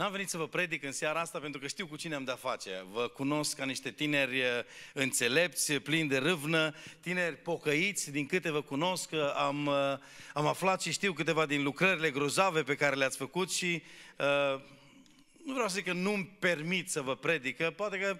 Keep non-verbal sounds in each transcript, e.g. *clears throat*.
N-am venit să vă predic în seara asta pentru că știu cu cine am de-a face. Vă cunosc ca niște tineri eh, înțelepți, plini de râvnă, tineri pocăiți, din câte vă cunosc. Eh, am, eh, am aflat și știu câteva din lucrările grozave pe care le-ați făcut și uh, nu vreau să zic că nu-mi permit să vă predică, poate că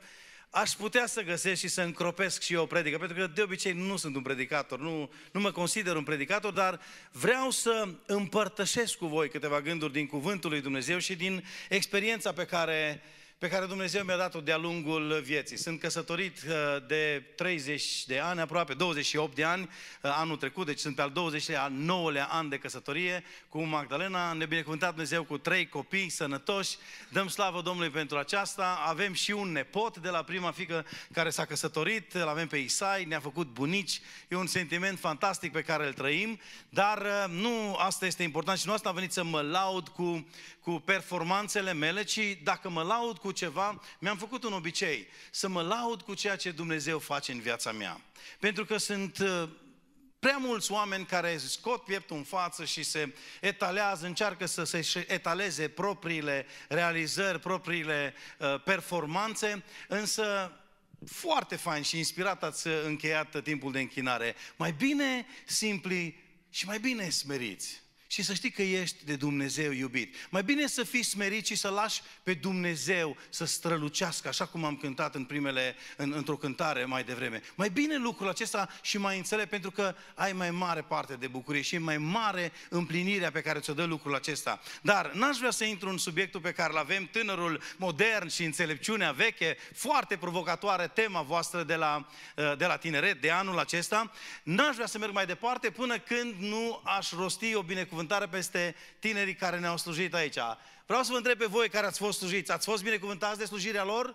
Aș putea să găsesc și să încropesc și eu o predică, pentru că de obicei nu sunt un predicator, nu, nu mă consider un predicator, dar vreau să împărtășesc cu voi câteva gânduri din Cuvântul lui Dumnezeu și din experiența pe care uh, pe care Dumnezeu mi-a dat-o de-a lungul vieții. Sunt căsătorit uh, de 30 de ani, aproape 28 de ani, uh, anul trecut, deci sunt al 29-lea an de căsătorie cu Magdalena. Ne binecuvântat Dumnezeu cu trei copii sănătoși. Dăm slavă Domnului pentru aceasta. Avem și un nepot de la prima fică care s-a căsătorit, îl avem pe Isai, ne-a făcut bunici. E un sentiment fantastic pe care îl trăim, dar uh, nu asta este important și nu asta am venit să mă laud cu, cu performanțele mele, ci dacă mă laud cu făcut ceva, mi-am făcut un obicei, să mă laud cu ceea ce Dumnezeu face în viața mea. Pentru că sunt uh, prea mulți oameni care scot pieptul în față și se etalează, încearcă să se etaleze propriile realizări, propriile uh, performanțe, însă foarte fain și inspirat ați încheiat timpul de închinare. Mai bine simpli și mai bine smeriți și să știi că ești de Dumnezeu iubit. Mai bine să fii smerit și să lași pe Dumnezeu să strălucească, așa cum am cântat în primele, în, într-o cântare mai devreme. Mai bine lucrul acesta și mai înțeleg, pentru că ai mai mare parte de bucurie și mai mare împlinirea pe care ți-o dă lucrul acesta. Dar n-aș vrea să intru în subiectul pe care îl avem, tânărul modern și înțelepciunea veche, foarte provocatoare tema voastră de la, eh, de la tineret, de anul acesta. N-aș vrea să merg mai departe până când nu aș rosti o binecuvântare binecuvântare peste tinerii care ne-au slujit aici. Vreau să vă întreb pe voi care ați fost slujiți, ați fost binecuvântați de slujirea lor?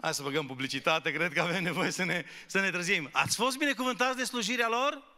Hai să băgăm publicitate, cred că avem nevoie să ne, să ne trezim. Ați fost binecuvântați de slujirea lor?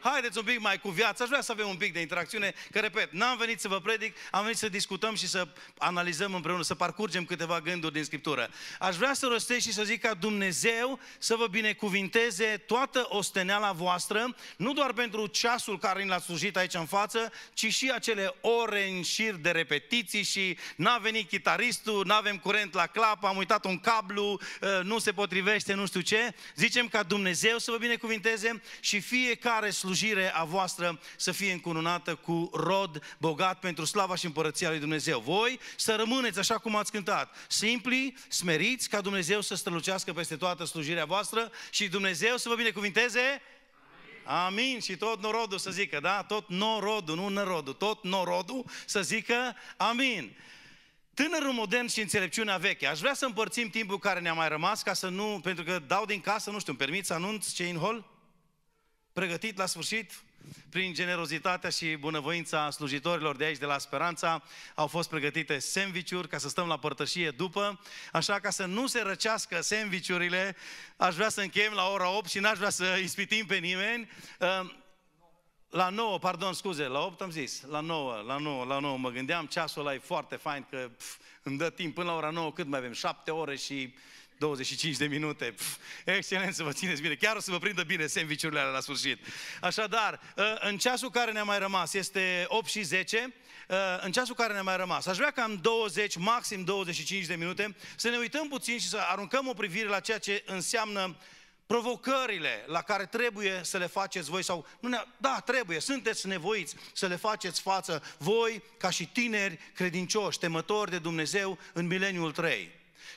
haideți un pic mai cu viața, aș vrea să avem un pic de interacțiune, că repet, n-am venit să vă predic, am venit să discutăm și să analizăm împreună, să parcurgem câteva gânduri din Scriptură. Aș vrea să rostesc și să zic ca Dumnezeu să vă binecuvinteze toată osteneala voastră, nu doar pentru ceasul care l-a slujit aici în față, ci și acele ore în șir de repetiții și n-a venit chitaristul, n-avem curent la clap, am uitat un cablu, ă, nu se potrivește, nu știu ce. Zicem ca Dumnezeu să vă binecuvinteze și fiecare slujire a voastră să fie încununată cu rod bogat pentru slava și împărăția lui Dumnezeu. Voi să rămâneți așa cum ați cântat, simpli, smeriți, ca Dumnezeu să strălucească peste toată slujirea voastră și Dumnezeu să vă binecuvinteze Amin. Și tot norodul să zică, da? Tot norodul, nu norodul, tot norodul să zică amin. Tânărul modern și înțelepciunea veche. Aș vrea să împărțim timpul care ne-a mai rămas ca să nu, pentru că dau din casă, nu știu, îmi permit să anunț ce în hol? pregătit la sfârșit, prin generozitatea și bunăvoința slujitorilor de aici, de la Speranța, au fost pregătite sandvișuri ca să stăm la părtășie după, așa ca să nu se răcească sandvișurile, aș vrea să încheiem la ora 8 și n-aș vrea să ispitim pe nimeni. Ehm, la 9, pardon, scuze, la 8 am zis, la 9, la 9, la 9 mă gândeam, ceasul ăla e foarte fain că pf, îmi dă timp până la ora 9, cât mai avem, 7 ore și 25 de minute. Pf, excelent să vă țineți bine. Chiar o să vă prindă bine sandvișurile alea la sfârșit. Așadar, uh, în ceasul care ne-a mai rămas este 8 și 10. Uh, în ceasul care ne-a mai rămas, aș vrea cam 20, maxim 25 de minute, să ne uităm puțin și să aruncăm o privire la ceea ce înseamnă provocările la care trebuie să le faceți voi sau, nu ne, da, trebuie, sunteți nevoiți să le faceți față voi ca și tineri credincioși, temători de Dumnezeu în mileniul 3.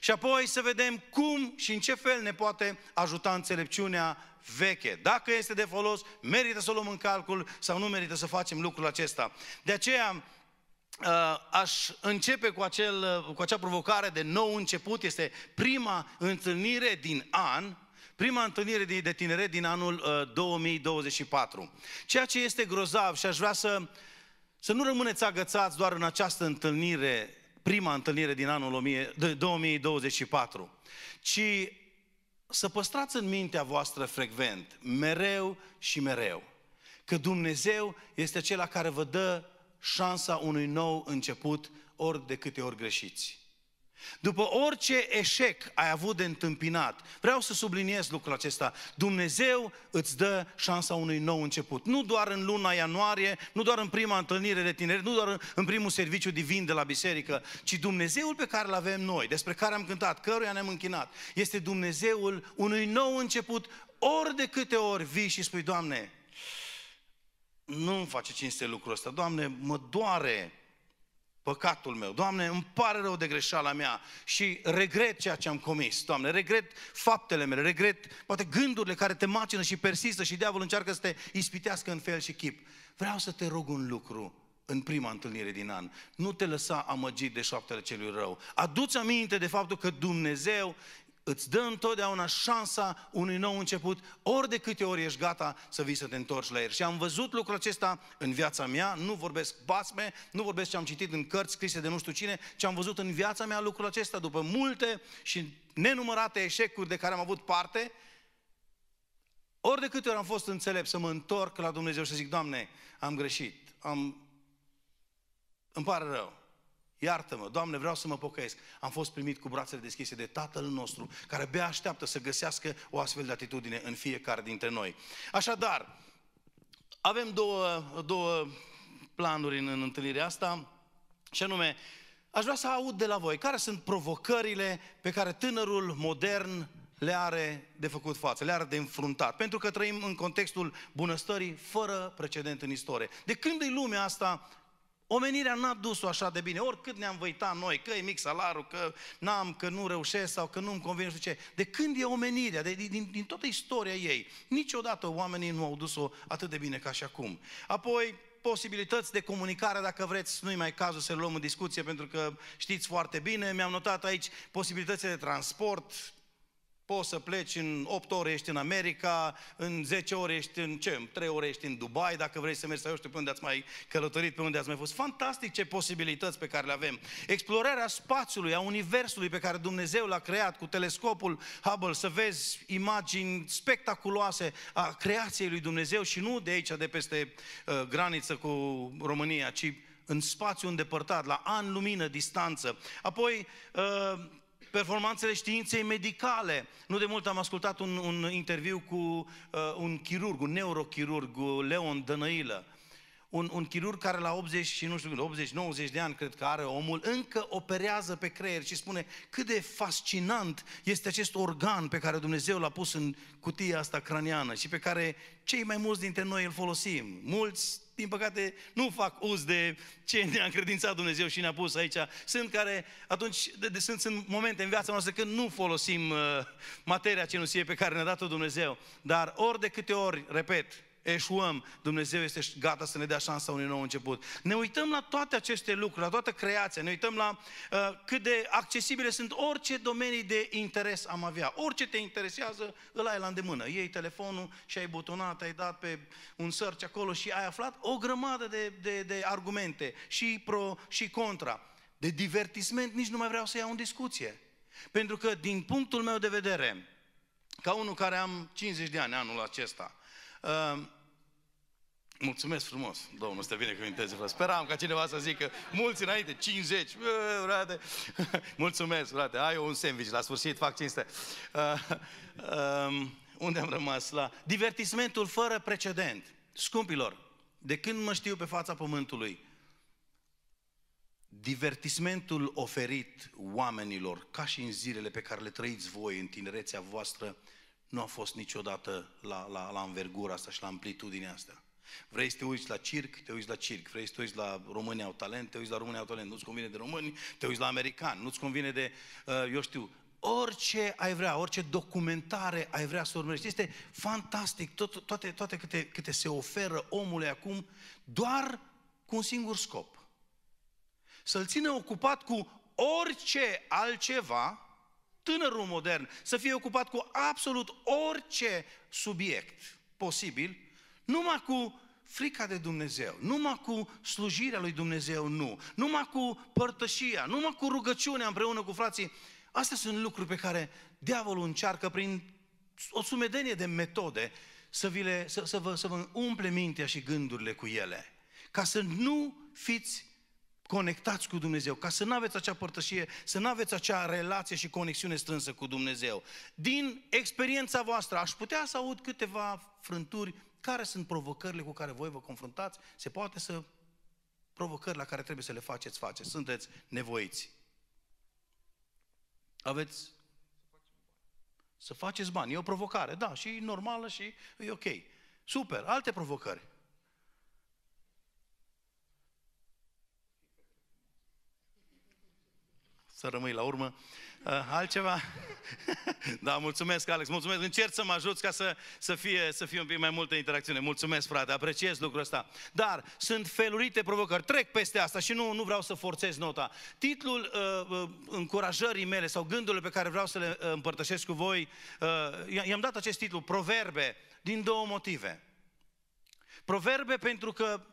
Și apoi să vedem cum și în ce fel ne poate ajuta înțelepciunea veche. Dacă este de folos, merită să o luăm în calcul sau nu merită să facem lucrul acesta. De aceea, uh, aș începe cu, acel, uh, cu acea provocare de nou început. Este prima întâlnire din an, prima întâlnire de tineret din anul 2024. Uh, Ceea ce este grozav și aș vrea să, să nu rămâneți agățați doar în această întâlnire prima întâlnire din anul 2024, ci să păstrați în mintea voastră frecvent, mereu și mereu, că Dumnezeu este acela care vă dă șansa unui nou început ori de câte ori greșiți. După orice eșec ai avut de întâmpinat, vreau să subliniez lucrul acesta, Dumnezeu îți dă șansa unui nou început. Nu doar în luna ianuarie, nu doar în prima întâlnire de tineri, nu doar în primul serviciu divin de la biserică, ci Dumnezeul pe care îl avem noi, despre care am cântat, căruia ne-am închinat, este Dumnezeul unui nou început, ori de câte ori vii și spui, Doamne, nu-mi face cinste lucrul ăsta, Doamne, mă doare, păcatul meu. Doamne, îmi pare rău de greșeala mea și regret ceea ce am comis. Doamne, regret faptele mele, regret poate gândurile care te macină și persistă și diavolul încearcă să te ispitească în fel și chip. Vreau să te rog un lucru în prima întâlnire din an. Nu te lăsa amăgit de șoaptele celui rău. Aduți aminte de faptul că Dumnezeu îți dă întotdeauna șansa unui nou început, ori de câte ori ești gata să vii să te întorci la el. Și am văzut lucrul acesta în viața mea, nu vorbesc basme, nu vorbesc ce am citit în cărți scrise de nu știu cine, ci am văzut în viața mea lucrul acesta după multe și nenumărate eșecuri de care am avut parte, ori de câte ori am fost înțelept să mă întorc la Dumnezeu și să zic, Doamne, am greșit, am... îmi pare rău. Iartă-mă, Doamne, vreau să mă pocăiesc. Am fost primit cu brațele deschise de Tatăl nostru, care bea așteaptă să găsească o astfel de atitudine în fiecare dintre noi. Așadar, avem două, două planuri în, în întâlnirea asta, și anume, aș vrea să aud de la voi care sunt provocările pe care tânărul modern le are de făcut față, le are de înfruntat. Pentru că trăim în contextul bunăstării fără precedent în istorie. De când e lumea asta Omenirea n-a dus-o așa de bine, oricât ne-am văitat noi, că e mic salarul, că n-am, că nu reușesc sau că nu-mi convine, nu știu ce. De când e omenirea, de, din, din toată istoria ei, niciodată oamenii nu au dus-o atât de bine ca și acum. Apoi, posibilități de comunicare, dacă vreți, nu-i mai cazul să luăm în discuție, pentru că știți foarte bine, mi-am notat aici posibilitățile de transport, Poți să pleci în 8 ore ești în America, în 10 ore ești în ce? În 3 ore ești în Dubai, dacă vrei să mergi să eu știu pe unde ați mai călătorit, pe unde ați mai fost. Fantastic ce posibilități pe care le avem. Explorarea spațiului, a universului pe care Dumnezeu l-a creat cu telescopul Hubble, să vezi imagini spectaculoase a creației lui Dumnezeu și nu de aici, de peste uh, graniță cu România, ci în spațiu îndepărtat, la an lumină distanță. Apoi, uh, performanțele științei medicale. Nu de mult am ascultat un, un interviu cu uh, un chirurg, un neurochirurg, Leon Dănăilă. Un, un chirurg care la 80 și nu știu, 80-90 de ani cred că are omul, încă operează pe creier și spune cât de fascinant este acest organ pe care Dumnezeu l-a pus în cutia asta craniană și pe care cei mai mulți dintre noi îl folosim. Mulți din păcate, nu fac uz de ce ne-a încredințat Dumnezeu și ne-a pus aici. Sunt care, atunci, de, de, sunt, sunt momente în viața noastră când nu folosim uh, materia cenusie pe care ne-a dat-o Dumnezeu. Dar ori de câte ori, repet, eșuăm, Dumnezeu este gata să ne dea șansa unui nou început. Ne uităm la toate aceste lucruri, la toată creația, ne uităm la uh, cât de accesibile sunt orice domenii de interes am avea. Orice te interesează, îl ai la îndemână. Iei telefonul și ai butonat, ai dat pe un search acolo și ai aflat o grămadă de, de, de argumente, și pro și contra. De divertisment nici nu mai vreau să iau în discuție. Pentru că, din punctul meu de vedere, ca unul care am 50 de ani anul acesta, Uh, Mulțumesc frumos, Domnul, să bine cuvinteze, frate. Speram ca cineva să zică, mulți înainte, 50, bă, frate. *laughs* Mulțumesc, frate, ai un sandwich, la sfârșit fac cinste. Uh, uh, unde am rămas la... Divertismentul fără precedent. Scumpilor, de când mă știu pe fața pământului, divertismentul oferit oamenilor, ca și în zilele pe care le trăiți voi în tinerețea voastră, uh, nu a fost niciodată la, la, la învergura asta și la amplitudinea asta. Vrei să te uiți la circ, te uiți la circ. Vrei să te uiți la România au talent, te uiți la România au talent. Nu-ți convine de români, te uiți la american. Nu-ți convine de, uh, eu știu, orice ai vrea, orice documentare ai vrea să urmărești. Este fantastic tot, toate, toate câte, câte se oferă omului acum doar cu un singur scop. Să-l țină ocupat cu orice altceva tânărul modern să fie ocupat cu absolut orice subiect posibil, numai cu frica de Dumnezeu, numai cu slujirea lui Dumnezeu, nu, numai cu părtășia, numai cu rugăciunea împreună cu frații. Astea sunt lucruri pe care diavolul încearcă prin o sumedenie de metode să, vi le, să, să, vă, să vă umple mintea și gândurile cu ele, ca să nu fiți conectați cu Dumnezeu, ca să nu aveți acea părtășie, să nu aveți acea relație și conexiune strânsă cu Dumnezeu. Din experiența voastră, aș putea să aud câteva frânturi, care sunt provocările cu care voi vă confruntați, se poate să provocări la care trebuie să le faceți, faceți, sunteți nevoiți. Aveți să faceți bani. E o provocare, da, și normală și e ok. Super, alte provocări. să rămâi la urmă. Uh, altceva? *laughs* da, mulțumesc, Alex, mulțumesc. Încerc să mă ajut ca să, să, fie, să fie un pic mai multă interacțiune. Mulțumesc, frate, apreciez lucrul ăsta. Dar sunt felurite provocări. Trec peste asta și nu, nu vreau să forțez nota. Titlul uh, uh încurajării mele sau gândurile pe care vreau să le uh, împărtășesc cu voi, uh, i-am dat acest titlu, Proverbe, din două motive. Proverbe pentru că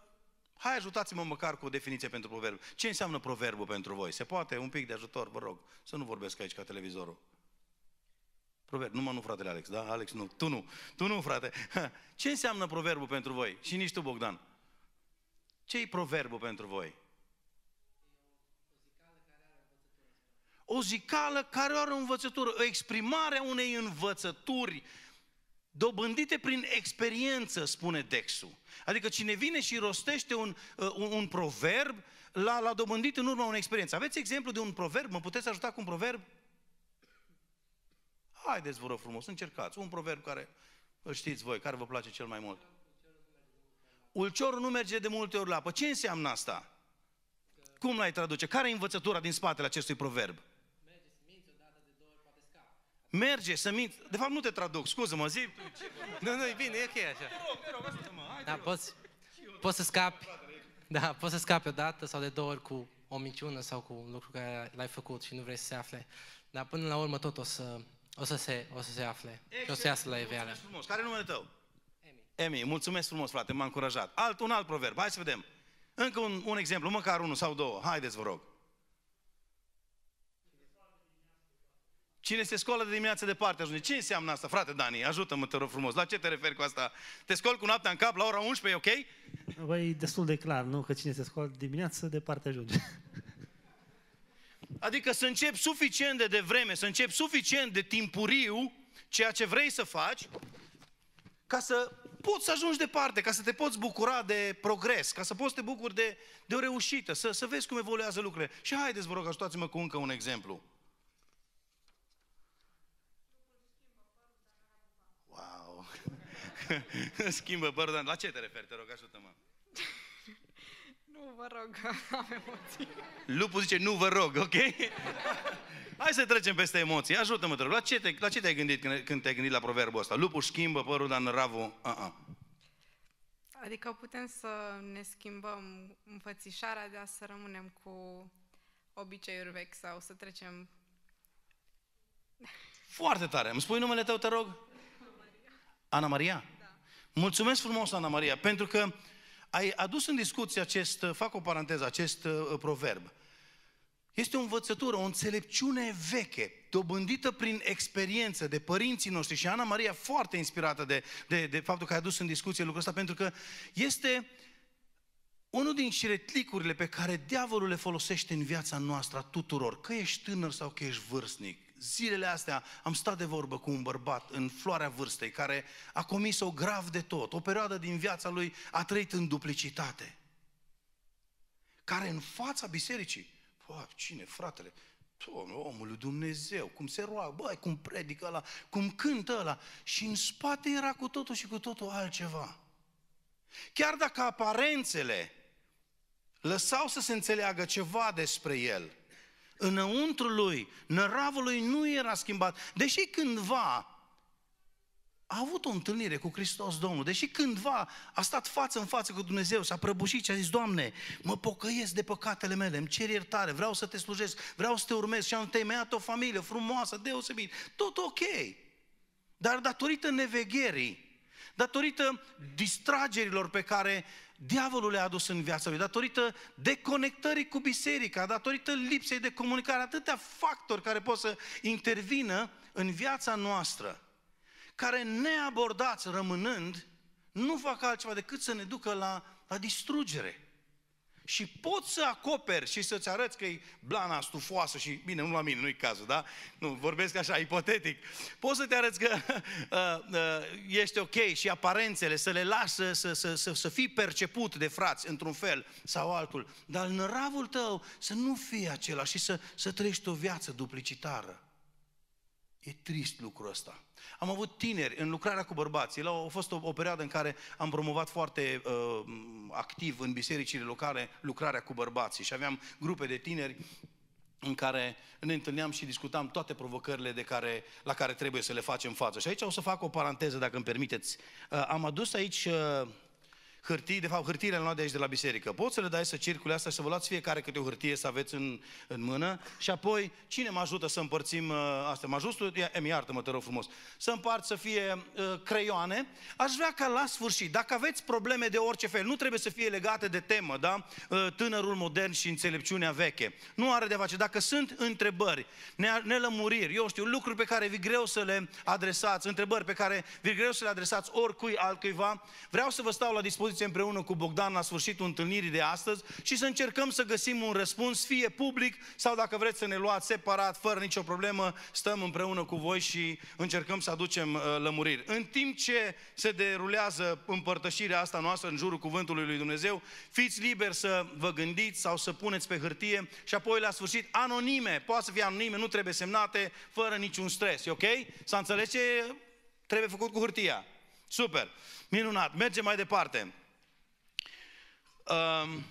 Hai ajutați-mă măcar cu o definiție pentru proverb. Ce înseamnă proverbul pentru voi? Se poate? Un pic de ajutor, vă rog. Să nu vorbesc aici ca televizorul. Proverb. Numai nu, fratele Alex, da? Alex, nu. Tu nu. Tu nu, frate. *laughs* Ce înseamnă proverbul pentru voi? Și nici tu, Bogdan. Ce-i proverbul pentru voi? O zicală care are o învățătură, o exprimare a unei învățături dobândite prin experiență, spune Dexu. Adică cine vine și rostește un, uh, un, un proverb, l-a, l-a dobândit în urma unei experiențe. Aveți exemplu de un proverb? Mă puteți ajuta cu un proverb? Haideți, vă rog frumos, încercați. Un proverb care îl știți voi, care vă place cel mai mult. Ulciorul nu merge de multe ori la apă. Ce înseamnă asta? Cum l-ai traduce? Care e învățătura din spatele acestui proverb? Merge să mint. De fapt, nu te traduc, scuză-mă, zi. Nu, nu, e bine, e ok așa. da, poți, poți să scapi. Da, poți să scapi o dată sau de două ori cu o minciună sau cu un lucru care l-ai făcut și nu vrei să se afle. Dar până la urmă tot o să, o să, se, o să se afle Excel. și o să iasă la iveală. Care e numele tău? Emi. Emi, mulțumesc frumos, frate, m-a încurajat. Alt, un alt proverb, hai să vedem. Încă un, un exemplu, măcar unul sau două. Haideți, vă rog. Cine se scoală de dimineață departe ajunge. Ce înseamnă asta, frate Dani? Ajută-mă, te rog frumos. La ce te referi cu asta? Te scoli cu noaptea în cap la ora 11, e ok? Băi, destul de clar, nu? Că cine se scoală de dimineață departe ajunge. *laughs* Adică să încep suficient de devreme, să încep suficient de timpuriu ceea ce vrei să faci, ca să poți să ajungi departe, ca să te poți bucura de progres, ca să poți să te bucuri de, de o reușită, să, să vezi cum evoluează lucrurile. Și haideți, vă rog, ajutați-mă cu încă un exemplu. *laughs* Schimbă părul, dar la ce te referi? Te rog, ajută-mă. *laughs* Nu vă rog, am *laughs* emoții. Lupul zice, nu vă rog, ok? Hai să trecem peste emoții. Ajută-mă, te rog. La ce, te, la ce te-ai gândit când, când te-ai gândit la proverbul ăsta? Lupul schimbă părul, dar năravul... Uh-uh. Adică putem să ne schimbăm înfățișarea, dar să rămânem cu obiceiuri vechi sau să trecem... Foarte tare. Îmi spui numele tău, te rog? Ana Maria. Ana Maria? Mulțumesc frumos, Ana Maria, pentru că ai adus în discuție acest, fac o paranteză, acest uh, proverb. Este o învățătură, o înțelepciune veche, dobândită prin experiență de părinții noștri și Ana Maria foarte inspirată de, de, de faptul că ai adus în discuție lucrul ăsta, pentru că este unul din șiretlicurile pe care diavolul le folosește în viața noastră a tuturor, că ești tânăr sau că ești vârstnic zilele astea am stat de vorbă cu un bărbat în floarea vârstei care a comis-o grav de tot. O perioadă din viața lui a trăit în duplicitate. Care în fața bisericii, bă, cine, fratele? omul lui Dumnezeu, cum se roagă, băi, cum predică ăla, cum cântă ăla. Și în spate era cu totul și cu totul altceva. Chiar dacă aparențele lăsau să se înțeleagă ceva despre el, Înăuntru lui, năravul lui nu era schimbat. Deși cândva a avut o întâlnire cu Hristos Domnul, deși cândva a stat față în față cu Dumnezeu, s-a prăbușit și a zis, Doamne, mă pocăiesc de păcatele mele, îmi cer iertare, vreau să te slujesc, vreau să te urmez și am întemeiat o familie frumoasă, deosebit, tot ok. Dar datorită nevegherii, datorită distragerilor pe care diavolul le-a adus în viața lui, datorită deconectării cu biserica, datorită lipsei de comunicare, atâtea factori care pot să intervină în viața noastră, care neabordați rămânând, nu fac altceva decât să ne ducă la, la distrugere și poți să acoperi și să-ți arăți că e blana stufoasă și, bine, nu la mine, nu-i cazul, da? Nu, vorbesc așa, ipotetic. Poți să te arăți că *laughs* uh, uh, ești ok și aparențele să le lasă, să, să, să, să fii perceput de frați într-un fel sau altul, dar ravul tău să nu fie acela și să, să trăiești o viață duplicitară. E trist lucrul ăsta. Am avut tineri în lucrarea cu bărbații. a fost o, o perioadă în care am promovat foarte uh, activ în bisericile locale lucrarea cu bărbații și aveam grupe de tineri în care ne întâlneam și discutam toate provocările de care, la care trebuie să le facem față. Și aici o să fac o paranteză, dacă îmi permiteți. Uh, am adus aici uh, hârtii, de fapt hârtiile le-am luat de aici de la biserică. Poți să le dai să circule asta și să vă luați fiecare câte o hârtie să aveți în, în mână și apoi cine mă ajută să împărțim uh, asta? Mă ajută? Emi, iartă-mă, te rog frumos. Să împart să fie uh, creioane. Aș vrea ca la sfârșit, dacă aveți probleme de orice fel, nu trebuie să fie legate de temă, da? Uh, tânărul modern și înțelepciunea veche. Nu are de face. Dacă sunt întrebări, ne-l nelămuriri, eu știu, lucruri pe care vi greu să le adresați, întrebări pe care vi greu să le adresați oricui altcuiva, vreau să vă stau la dispoziție auzi împreună cu Bogdan la sfârșitul întâlnirii de astăzi și să încercăm să găsim un răspuns, fie public sau dacă vreți să ne luați separat, fără nicio problemă, stăm împreună cu voi și încercăm să aducem uh, lămuriri. În timp ce se derulează împărtășirea asta noastră în jurul cuvântului lui Dumnezeu, fiți liberi să vă gândiți sau să puneți pe hârtie și apoi la sfârșit anonime, poate să fie anonime, nu trebuie semnate, fără niciun stres, e ok? S-a înțeles ce trebuie făcut cu hârtia. Super. Minunat. Mergem mai departe. Um,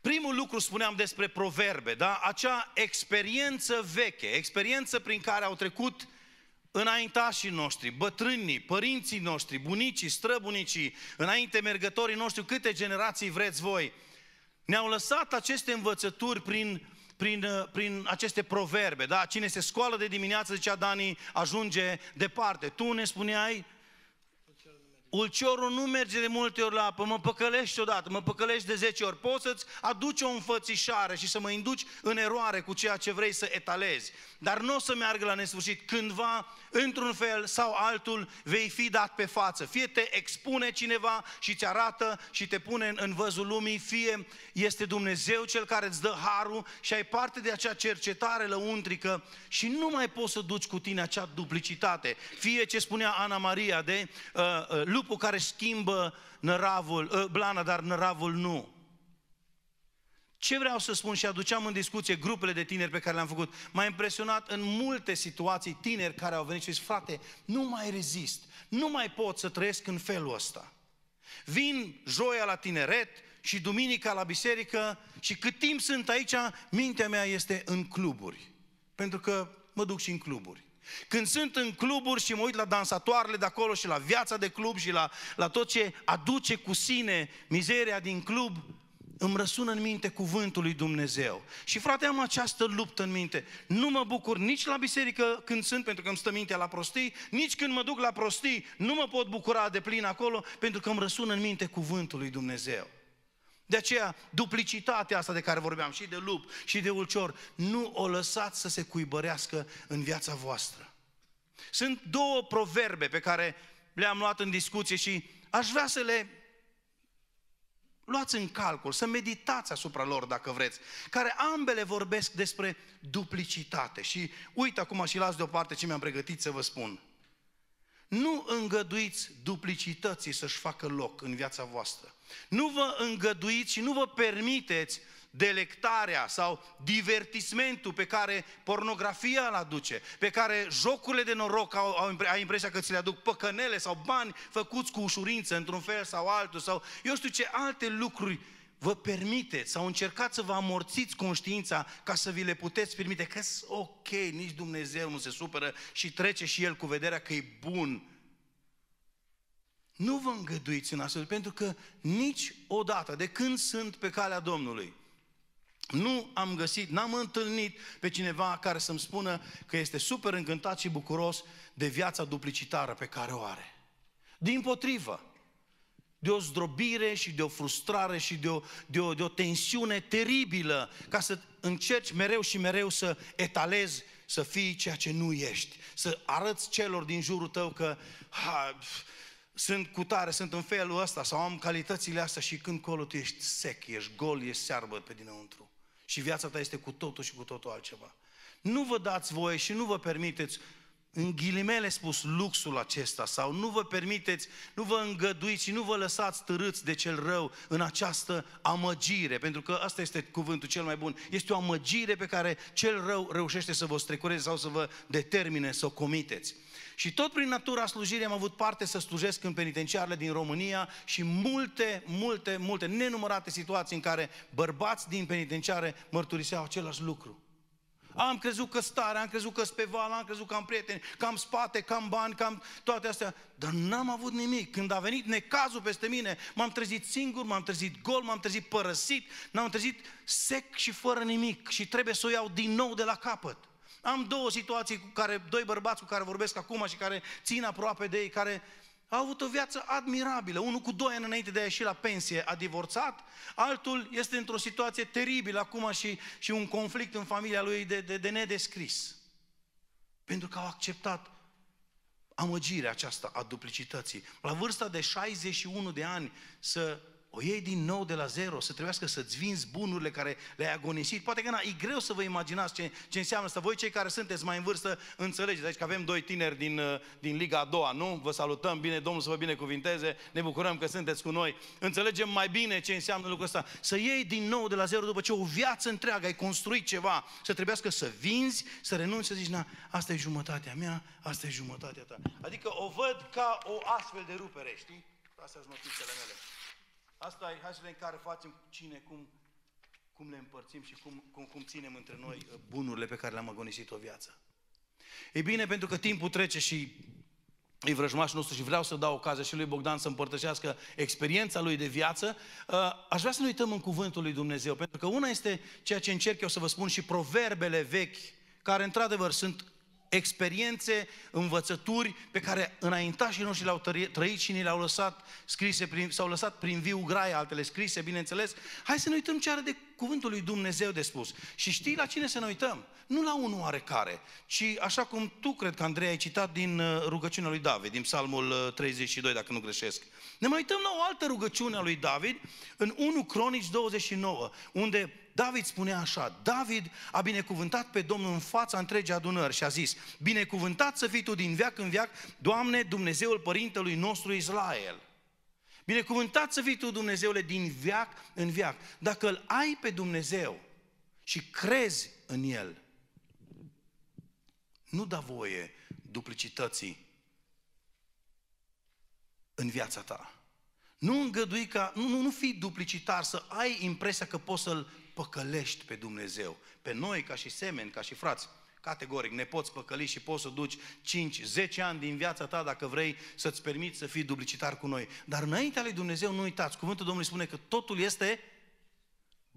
primul lucru spuneam despre proverbe, da? Acea experiență veche, experiență prin care au trecut înaintașii noștri, bătrânii, părinții noștri, bunicii, străbunicii, înainte mergătorii noștri, câte generații vreți voi, ne-au lăsat aceste învățături prin prin, uh, prin aceste proverbe. Da? Cine se scoală de dimineață, zicea Dani, ajunge departe. Tu ne spuneai Ulciorul nu merge de multe ori la apă, mă păcălești odată, mă păcălești de 10 ori. Poți să-ți aduci o înfățișare și să mă induci în eroare cu ceea ce vrei să etalezi. Dar nu o să meargă la nesfârșit. Cândva, într-un fel sau altul, vei fi dat pe față. Fie te expune cineva și ți arată și te pune în văzul lumii, fie este Dumnezeu cel care îți dă harul și ai parte de acea cercetare lăuntrică și nu mai poți să duci cu tine acea duplicitate. Fie ce spunea Ana Maria de uh, uh, lupul care schimbă năravul, ă, blana, dar năravul nu. Ce vreau să spun și aduceam în discuție grupele de tineri pe care le-am făcut, m-a impresionat în multe situații tineri care au venit și zis, frate, nu mai rezist, nu mai pot să trăiesc în felul ăsta. Vin joia la tineret și duminica la biserică și cât timp sunt aici, mintea mea este în cluburi. Pentru că mă duc și în cluburi. Când sunt în cluburi și mă uit la dansatoarele de acolo și la viața de club și la, la tot ce aduce cu sine mizeria din club, îmi răsună în minte cuvântul lui Dumnezeu. Și frate, am această luptă în minte. Nu mă bucur nici la biserică când sunt, pentru că îmi stă mintea la prostii, nici când mă duc la prostii, nu mă pot bucura de plin acolo, pentru că îmi răsună în minte cuvântul lui Dumnezeu. De aceea, duplicitatea asta de care vorbeam, și de lup, și de ulcior, nu o lăsați să se cuibărească în viața voastră. Sunt două proverbe pe care le-am luat în discuție și aș vrea să le luați în calcul, să meditați asupra lor dacă vreți, care ambele vorbesc despre duplicitate. Și uite acum și las deoparte ce mi-am pregătit să vă spun. Nu îngăduiți duplicității să-și facă loc în viața voastră. Nu vă îngăduiți și nu vă permiteți delectarea sau divertismentul pe care pornografia îl aduce, pe care jocurile de noroc au, au, au impresia că ți le aduc păcănele sau bani făcuți cu ușurință într-un fel sau altul sau eu știu ce alte lucruri vă permiteți sau încercați să vă amorțiți conștiința ca să vi le puteți permite, că ok, nici Dumnezeu nu se supără și trece și El cu vederea că e bun nu vă îngăduiți în astfel, pentru că niciodată, de când sunt pe calea Domnului, nu am găsit, n-am întâlnit pe cineva care să-mi spună că este super încântat și bucuros de viața duplicitară pe care o are. Din potrivă, de o zdrobire și de o frustrare și de o, de o, de o tensiune teribilă ca să încerci mereu și mereu să etalezi, să fii ceea ce nu ești, să arăți celor din jurul tău că ha, sunt cu tare, sunt în felul ăsta sau am calitățile astea și când colo tu ești sec, ești gol, ești searbă pe dinăuntru. Și viața ta este cu totul și cu totul altceva. Nu vă dați voie și nu vă permiteți în ghilimele spus luxul acesta sau nu vă permiteți, nu vă îngăduiți și nu vă lăsați târâți de cel rău în această amăgire, pentru că asta este cuvântul cel mai bun. Este o amăgire pe care cel rău reușește să vă strecureze sau să vă determine să o comiteți. Și tot prin natura slujirii am avut parte să slujesc în penitenciarele din România și multe, multe, multe, nenumărate situații în care bărbați din penitenciare mărturiseau același lucru. Am crezut că stare, am crezut că pe val, am crezut că am prieteni, că am spate, că am bani, că am toate astea. Dar n-am avut nimic. Când a venit necazul peste mine, m-am trezit singur, m-am trezit gol, m-am trezit părăsit, m-am trezit sec și fără nimic. Și trebuie să o iau din nou de la capăt. Am două situații cu care, doi bărbați cu care vorbesc acum și care țin aproape de ei, care au avut o viață admirabilă. Unul cu doi ani înainte de a ieși la pensie a divorțat, altul este într-o situație teribilă acum și, și un conflict în familia lui de, de, de nedescris. Pentru că au acceptat amăgirea aceasta a duplicității. La vârsta de 61 de ani să o iei din nou de la zero, să trebuiască să-ți vinzi bunurile care le-ai agonisit. Poate că na, e greu să vă imaginați ce, ce înseamnă asta. Voi cei care sunteți mai în vârstă, înțelegeți. Aici că avem doi tineri din, uh, din Liga a doua, nu? Vă salutăm bine, Domnul să vă binecuvinteze, ne bucurăm că sunteți cu noi. Înțelegem mai bine ce înseamnă lucrul ăsta. Să iei din nou de la zero după ce o viață întreagă ai construit ceva, să trebuiască să vinzi, să renunți, să zici, na, asta e jumătatea mea, asta e jumătatea ta. Adică o văd ca o astfel de rupere, știi? Astea sunt notițele mele. Asta e, hai să vedem care facem, cine, cum, cum le împărțim și cum, cum, cum ținem între noi uh, bunurile pe care le-am agonisit o viață. E bine, pentru că timpul trece și e vrăjmașul nostru și vreau să dau ocazia și lui Bogdan să împărtășească experiența lui de viață, uh, aș vrea să nu uităm în cuvântul lui Dumnezeu, pentru că una este ceea ce încerc eu să vă spun și proverbele vechi, care într-adevăr sunt experiențe, învățături pe care înaintașii noștri le-au trăit și ni le-au lăsat scrise, prin, s-au lăsat prin viu grai, altele scrise, bineînțeles. Hai să ne uităm ce are de cuvântul lui Dumnezeu de spus. Și știi la cine să ne uităm? Nu la unul oarecare, ci așa cum tu, cred că Andrei, ai citat din uh, rugăciunea lui David, din psalmul 32, uh, dacă nu greșesc. Ne mai uităm la o altă rugăciune a lui David, în 1 Cronici 29, unde David spune așa, David a binecuvântat pe Domnul în fața întregii adunări și a zis, binecuvântat să fii tu din veac în veac, Doamne, Dumnezeul Părintelui nostru Israel. Binecuvântat să fii tu, Dumnezeule, din veac în veac. Dacă îl ai pe Dumnezeu și crezi în El, nu da voie duplicității în viața ta. Nu îngădui ca, nu, nu, nu fii duplicitar, să ai impresia că poți să-L păcălești pe Dumnezeu, pe noi ca și semeni, ca și frați. Categoric, ne poți păcăli și poți să duci 5-10 ani din viața ta dacă vrei să-ți permiți să fii duplicitar cu noi. Dar înaintea lui Dumnezeu nu uitați, cuvântul Domnului spune că totul este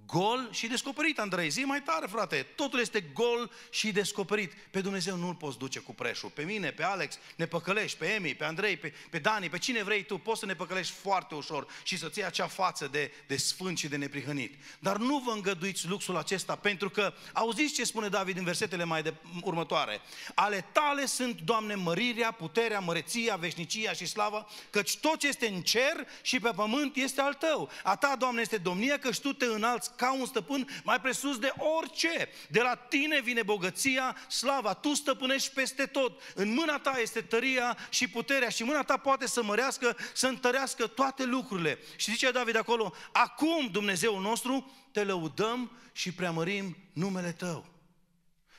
gol și descoperit, Andrei. Zi mai tare, frate. Totul este gol și descoperit. Pe Dumnezeu nu-L poți duce cu preșul. Pe mine, pe Alex, ne păcălești, pe Emi, pe Andrei, pe, pe Dani, pe cine vrei tu. Poți să ne păcălești foarte ușor și să-ți iei acea față de, de sfânt și de neprihănit. Dar nu vă îngăduiți luxul acesta, pentru că auziți ce spune David în versetele mai de, următoare. Ale tale sunt, Doamne, mărirea, puterea, măreția, veșnicia și slava, căci tot ce este în cer și pe pământ este al tău. A ta, Doamne, este domnia, căci tu te înalți ca un stăpân mai presus de orice. De la tine vine bogăția, slava, tu stăpânești peste tot. În mâna ta este tăria și puterea și mâna ta poate să mărească, să întărească toate lucrurile. Și zice David acolo, acum Dumnezeu nostru te lăudăm și preamărim numele tău.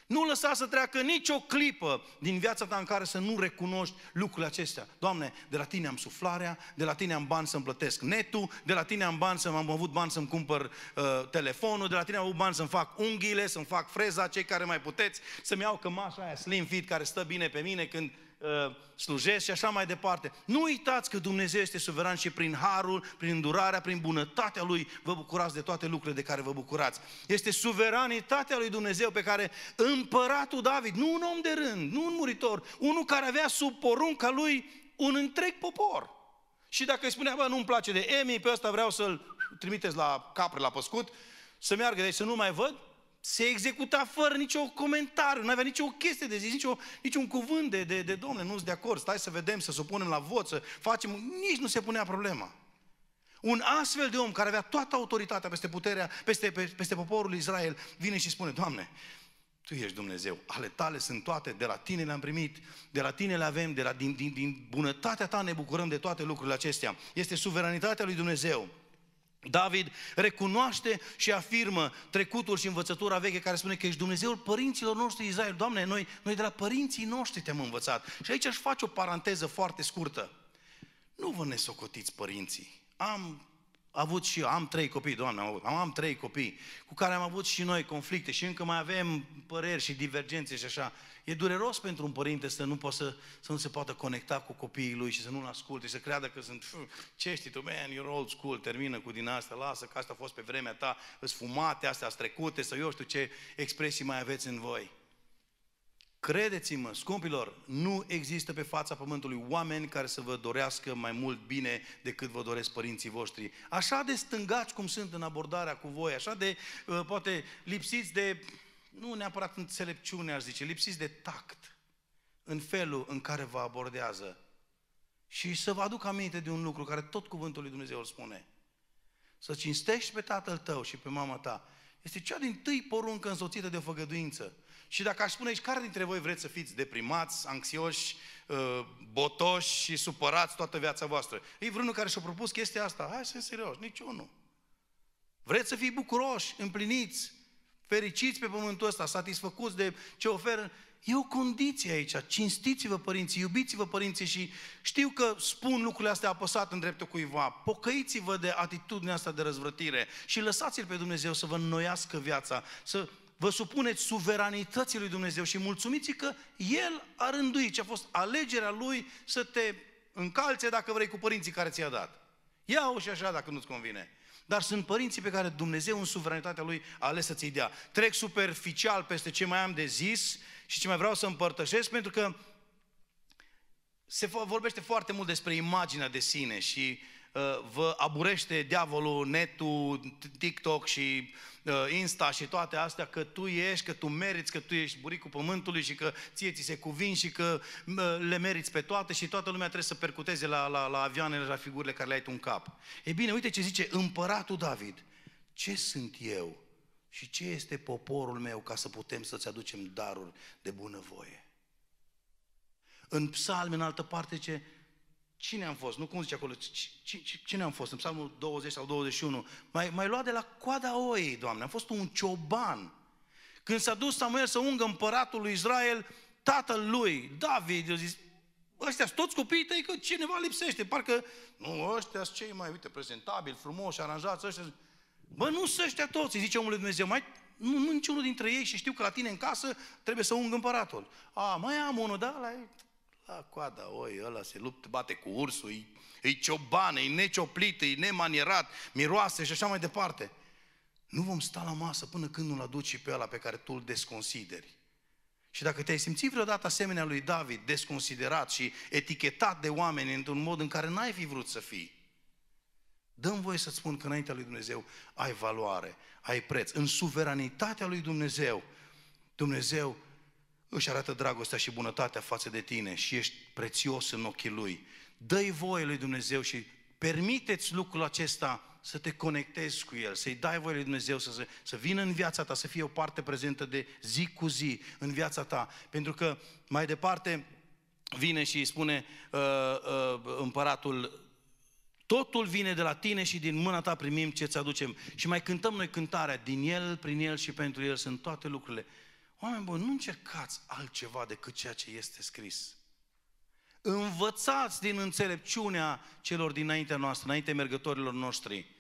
Nu lăsa să treacă nicio clipă din viața ta în care să nu recunoști lucrurile acestea. Doamne, de la tine am suflarea, de la tine am bani să-mi plătesc netul, de la tine am bani să am avut bani să-mi cumpăr uh, telefonul, de la tine am avut bani să-mi fac unghiile, să-mi fac freza, cei care mai puteți, să-mi iau cămașa aia slim fit care stă bine pe mine când Uh, slujesc și așa mai departe. Nu uitați că Dumnezeu este suveran și prin harul, prin îndurarea, prin bunătatea Lui vă bucurați de toate lucrurile de care vă bucurați. Este suveranitatea Lui Dumnezeu pe care împăratul David, nu un om de rând, nu un muritor, unul care avea sub porunca Lui un întreg popor. Și dacă îi spunea, bă, nu-mi place de Emi, pe ăsta vreau să-l trimiteți la capre, la păscut, să meargă de aici, să nu mai văd, se executa fără nicio comentariu, nu avea nicio chestie de zis, nicio, niciun cuvânt de, de, de domnule, nu sunt de acord, stai să vedem, să supunem la vot, să facem, nici nu se punea problema. Un astfel de om care avea toată autoritatea peste puterea, peste, peste poporul Israel, vine și spune, Doamne, Tu ești Dumnezeu, ale Tale sunt toate, de la Tine le-am primit, de la Tine le avem, de la, din, din, din bunătatea Ta ne bucurăm de toate lucrurile acestea. Este suveranitatea lui Dumnezeu. David recunoaște și afirmă trecutul și învățătura veche care spune că ești Dumnezeul părinților noștri Israel. Doamne, noi, noi de la părinții noștri te-am învățat. Și aici aș face o paranteză foarte scurtă. Nu vă nesocotiți părinții. Am avut și eu, am trei copii, doamne, am, avut, am, am trei copii, cu care am avut și noi conflicte și încă mai avem păreri și divergențe și așa. E dureros pentru un părinte să nu, poată, să, să nu se poată conecta cu copiii lui și să nu-l asculte și să creadă că sunt, ce știi tu, man, you're old school, termină cu din asta, lasă că asta a fost pe vremea ta, îți fumate, astea trecute, să eu știu ce expresii mai aveți în voi. Credeți-mă, scumpilor, nu există pe fața pământului oameni care să vă dorească mai mult bine decât vă doresc părinții voștri. Așa de stângați cum sunt în abordarea cu voi, așa de, uh, poate, lipsiți de, nu neapărat înțelepciune, aș zice, lipsiți de tact în felul în care vă abordează. Și să vă aduc aminte de un lucru care tot cuvântul lui Dumnezeu îl spune. Să cinstești pe tatăl tău și pe mama ta. Este cea din tâi poruncă însoțită de o făgăduință. Și dacă aș spune aici, care dintre voi vreți să fiți deprimați, anxioși, uh, botoși și supărați toată viața voastră? E vreunul care și-a propus chestia asta. Hai să serios, niciunul. Vreți să fii bucuroși, împliniți, fericiți pe pământul ăsta, satisfăcuți de ce oferă? E o condiție aici. Cinstiți-vă, părinții, iubiți-vă, părinții și știu că spun lucrurile astea apăsat în dreptul cuiva. Pocăiți-vă de atitudinea asta de răzvrătire și lăsați-L pe Dumnezeu să vă înnoiască viața, să vă supuneți suveranității lui Dumnezeu și mulțumiți că El a rânduit ce a fost alegerea Lui să te încalțe dacă vrei cu părinții care ți-a dat. Ia-o și așa dacă nu-ți convine. Dar sunt părinții pe care Dumnezeu în suveranitatea Lui a ales să ți dea. Trec superficial peste ce mai am de zis și ce mai vreau să împărtășesc pentru că se vorbește foarte mult despre imaginea de sine și uh, Uh, vă aburește diavolul, netul, TikTok și uh, Insta și toate astea, că tu ești, că tu meriți, că tu ești buricul pământului și că ție ți se cuvin și că uh, le meriți pe toate și toată lumea trebuie să percuteze la, la, la avioanele și la figurile care le-ai tu în cap. E bine, uite ce zice împăratul David. Ce sunt eu și ce este poporul meu ca să putem să-ți aducem daruri de bunăvoie? În psalm, în altă parte, ce Cine am fost? Nu cum zice acolo, cine am fost? În psalmul 20 sau 21. Mai, mai luat de la coada oiei, Doamne. Am fost un cioban. Când s-a dus Samuel să ungă împăratul lui Israel, tatăl lui, David, i-a zis, ăștia sunt toți copiii tăi, că cineva lipsește. Parcă, nu, ăștia sunt cei mai, uite, prezentabili, frumoși, aranjați, ăștia Bă, nu sunt ăștia toți, îi zice omul lui Dumnezeu, mai, nu, nu niciunul dintre ei și știu că la tine în casă trebuie să ung împăratul. A, mai am unul, da, la la da, coada oi, ăla se luptă, bate cu ursul, e, e cioban, e necioplit, e nemanierat, miroase și așa mai departe. Nu vom sta la masă până când nu-l aduci și pe ăla pe care tu îl desconsideri. Și dacă te-ai simțit vreodată asemenea lui David, desconsiderat și etichetat de oameni într-un mod în care n-ai fi vrut să fii, dăm voie să-ți spun că înaintea lui Dumnezeu ai valoare, ai preț. În suveranitatea lui Dumnezeu, Dumnezeu își arată dragostea și bunătatea față de tine și ești prețios în ochii Lui. Dă-i voie lui Dumnezeu și permiteți lucrul acesta să te conectezi cu El, să-i dai voie lui Dumnezeu să, să vină în viața ta, să fie o parte prezentă de zi cu zi în viața ta. Pentru că mai departe vine și îi spune uh, uh, împăratul, totul vine de la tine și din mâna ta primim ce ți aducem. Și mai cântăm noi cântarea, din El, prin El și pentru El sunt toate lucrurile. Oameni buni, nu încercați altceva decât ceea ce este scris. Învățați din înțelepciunea celor dinaintea noastră, înainte mergătorilor noștri,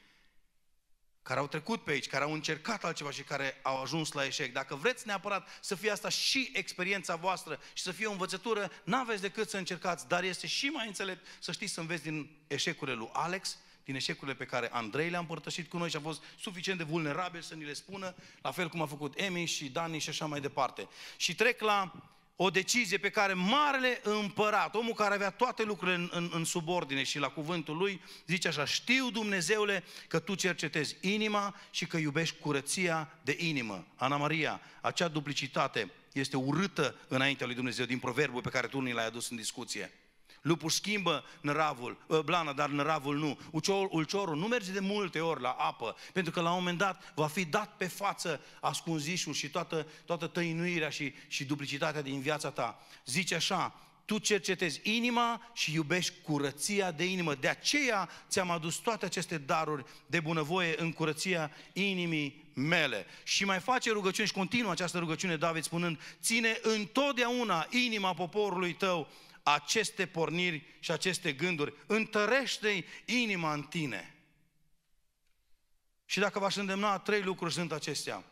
care au trecut pe aici, care au încercat altceva și care au ajuns la eșec. Dacă vreți neapărat să fie asta și experiența voastră și să fie o învățătură, n-aveți decât să încercați, dar este și mai înțelept să știți să înveți din eșecurile lui Alex din eșecurile pe care Andrei le-a împărtășit cu noi și a fost suficient de vulnerabil să ni le spună, la fel cum a făcut Emi și Dani și așa mai departe. Și trec la o decizie pe care marele împărat, omul care avea toate lucrurile în, în, în subordine și la cuvântul lui, zice așa, știu Dumnezeule că tu cercetezi inima și că iubești curăția de inimă. Ana Maria, acea duplicitate este urâtă înaintea lui Dumnezeu din proverbul pe care tu ni l-ai adus în discuție. Lupul schimbă năravul, ă, blana, dar năravul nu. Uciorul, ulciorul nu merge de multe ori la apă, pentru că la un moment dat va fi dat pe față ascunzișul și toată, toată tăinuirea și, și duplicitatea din viața ta. Zice așa, tu cercetezi inima și iubești curăția de inimă. De aceea ți-am adus toate aceste daruri de bunăvoie în curăția inimii mele. Și mai face rugăciune și continuă această rugăciune David spunând, ține întotdeauna inima poporului tău aceste porniri și aceste gânduri. Întărește-i inima în tine. Și dacă v-aș îndemna, trei lucruri sunt acestea.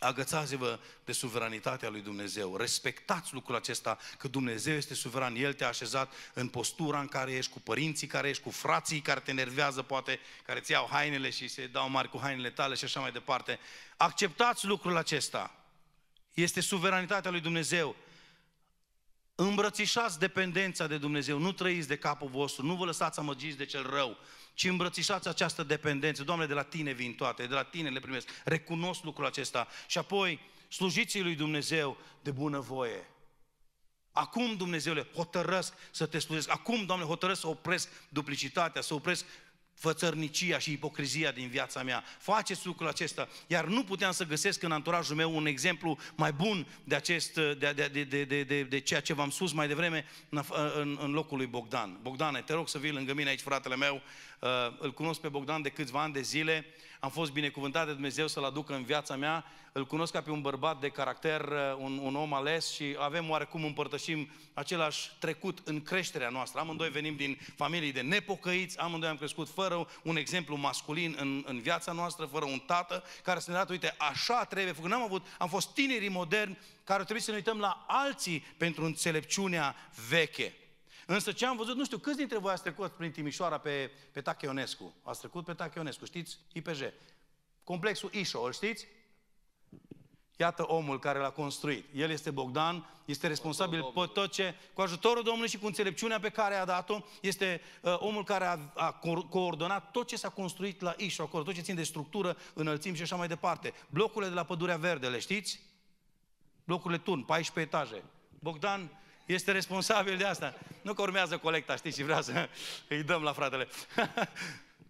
Agățați-vă de suveranitatea lui Dumnezeu. Respectați lucrul acesta, că Dumnezeu este suveran. El te-a așezat în postura în care ești, cu părinții care ești, cu frații care te nervează, poate, care ți iau hainele și se dau mari cu hainele tale și așa mai departe. Acceptați lucrul acesta. Este suveranitatea lui Dumnezeu. Îmbrățișați dependența de Dumnezeu, nu trăiți de capul vostru, nu vă lăsați amăgiți de cel rău, ci îmbrățișați această dependență. Doamne, de la Tine vin toate, de la Tine le primesc. Recunosc lucrul acesta. Și apoi, slujiți lui Dumnezeu de bună voie. Acum, Dumnezeule, hotărăsc să te slujesc. Acum, Doamne, hotărăsc să opresc duplicitatea, să opresc fățărnicia și ipocrizia din viața mea. Faceți lucrul acesta. Iar nu puteam să găsesc în anturajul meu un exemplu mai bun de, acest, de, de, de, de, de, de, de ceea ce v-am spus mai devreme în, în, în locul lui Bogdan. Bogdane, te rog să vii lângă mine aici, fratele meu, Uh, îl cunosc pe Bogdan de câțiva ani de zile, am fost binecuvântat de Dumnezeu să-l aducă în viața mea, îl cunosc ca pe un bărbat de caracter, uh, un, un om ales și avem oarecum împărtășim același trecut în creșterea noastră. Amândoi venim din familii de nepocăiți, amândoi am crescut fără un exemplu masculin în, în viața noastră, fără un tată care să ne dat, uite, așa trebuie făcut. N-am avut, am fost tinerii moderni care trebuie să ne uităm la alții pentru înțelepciunea veche. Însă ce am văzut, nu știu, câți dintre voi ați trecut prin Timișoara pe, pe Tacheonescu? Ați trecut pe Tacheonescu, știți? IPJ. Complexul Ișo, îl știți? Iată omul care l-a construit. El este Bogdan, este responsabil pe tot ce, cu ajutorul Domnului și cu înțelepciunea pe care a dat-o, este uh, omul care a, a coordonat tot ce s-a construit la Ișo acolo, tot ce ține de structură, înălțim și așa mai departe. Blocurile de la Pădurea Verde, le știți? Blocurile turn, 14 etaje. Bogdan este responsabil de asta. Nu că urmează colecta, știi, și vrea să îi dăm la fratele. *laughs*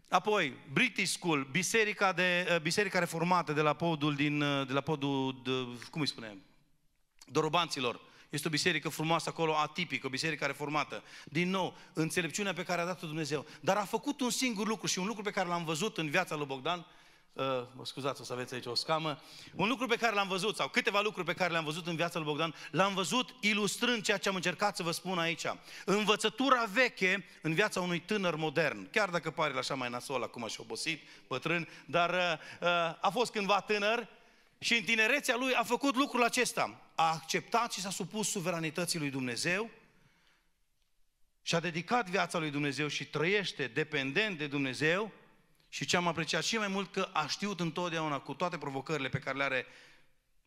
Apoi, British School, biserica, de, eh, biserica reformată de la podul din, eh, de la podul, de, cum îi spunem, Dorobanților. Este o biserică frumoasă acolo, atipică, o biserică reformată. Din nou, înțelepciunea pe care a dat-o Dumnezeu. Dar a făcut un singur lucru și un lucru pe care l-am văzut în viața lui Bogdan, Uh, scuzați, o să aveți aici o scamă, un lucru pe care l-am văzut, sau câteva lucruri pe care le-am văzut în viața lui Bogdan, l-am văzut ilustrând ceea ce am încercat să vă spun aici. Învățătura veche în viața unui tânăr modern, chiar dacă pare așa mai nasol, acum și obosit, bătrân, dar uh, uh, a fost cândva tânăr și în tinerețea lui a făcut lucrul acesta. A acceptat și s-a supus suveranității lui Dumnezeu, și-a dedicat viața lui Dumnezeu și trăiește dependent de Dumnezeu, și ce am apreciat și mai mult că a știut întotdeauna cu toate provocările pe care le are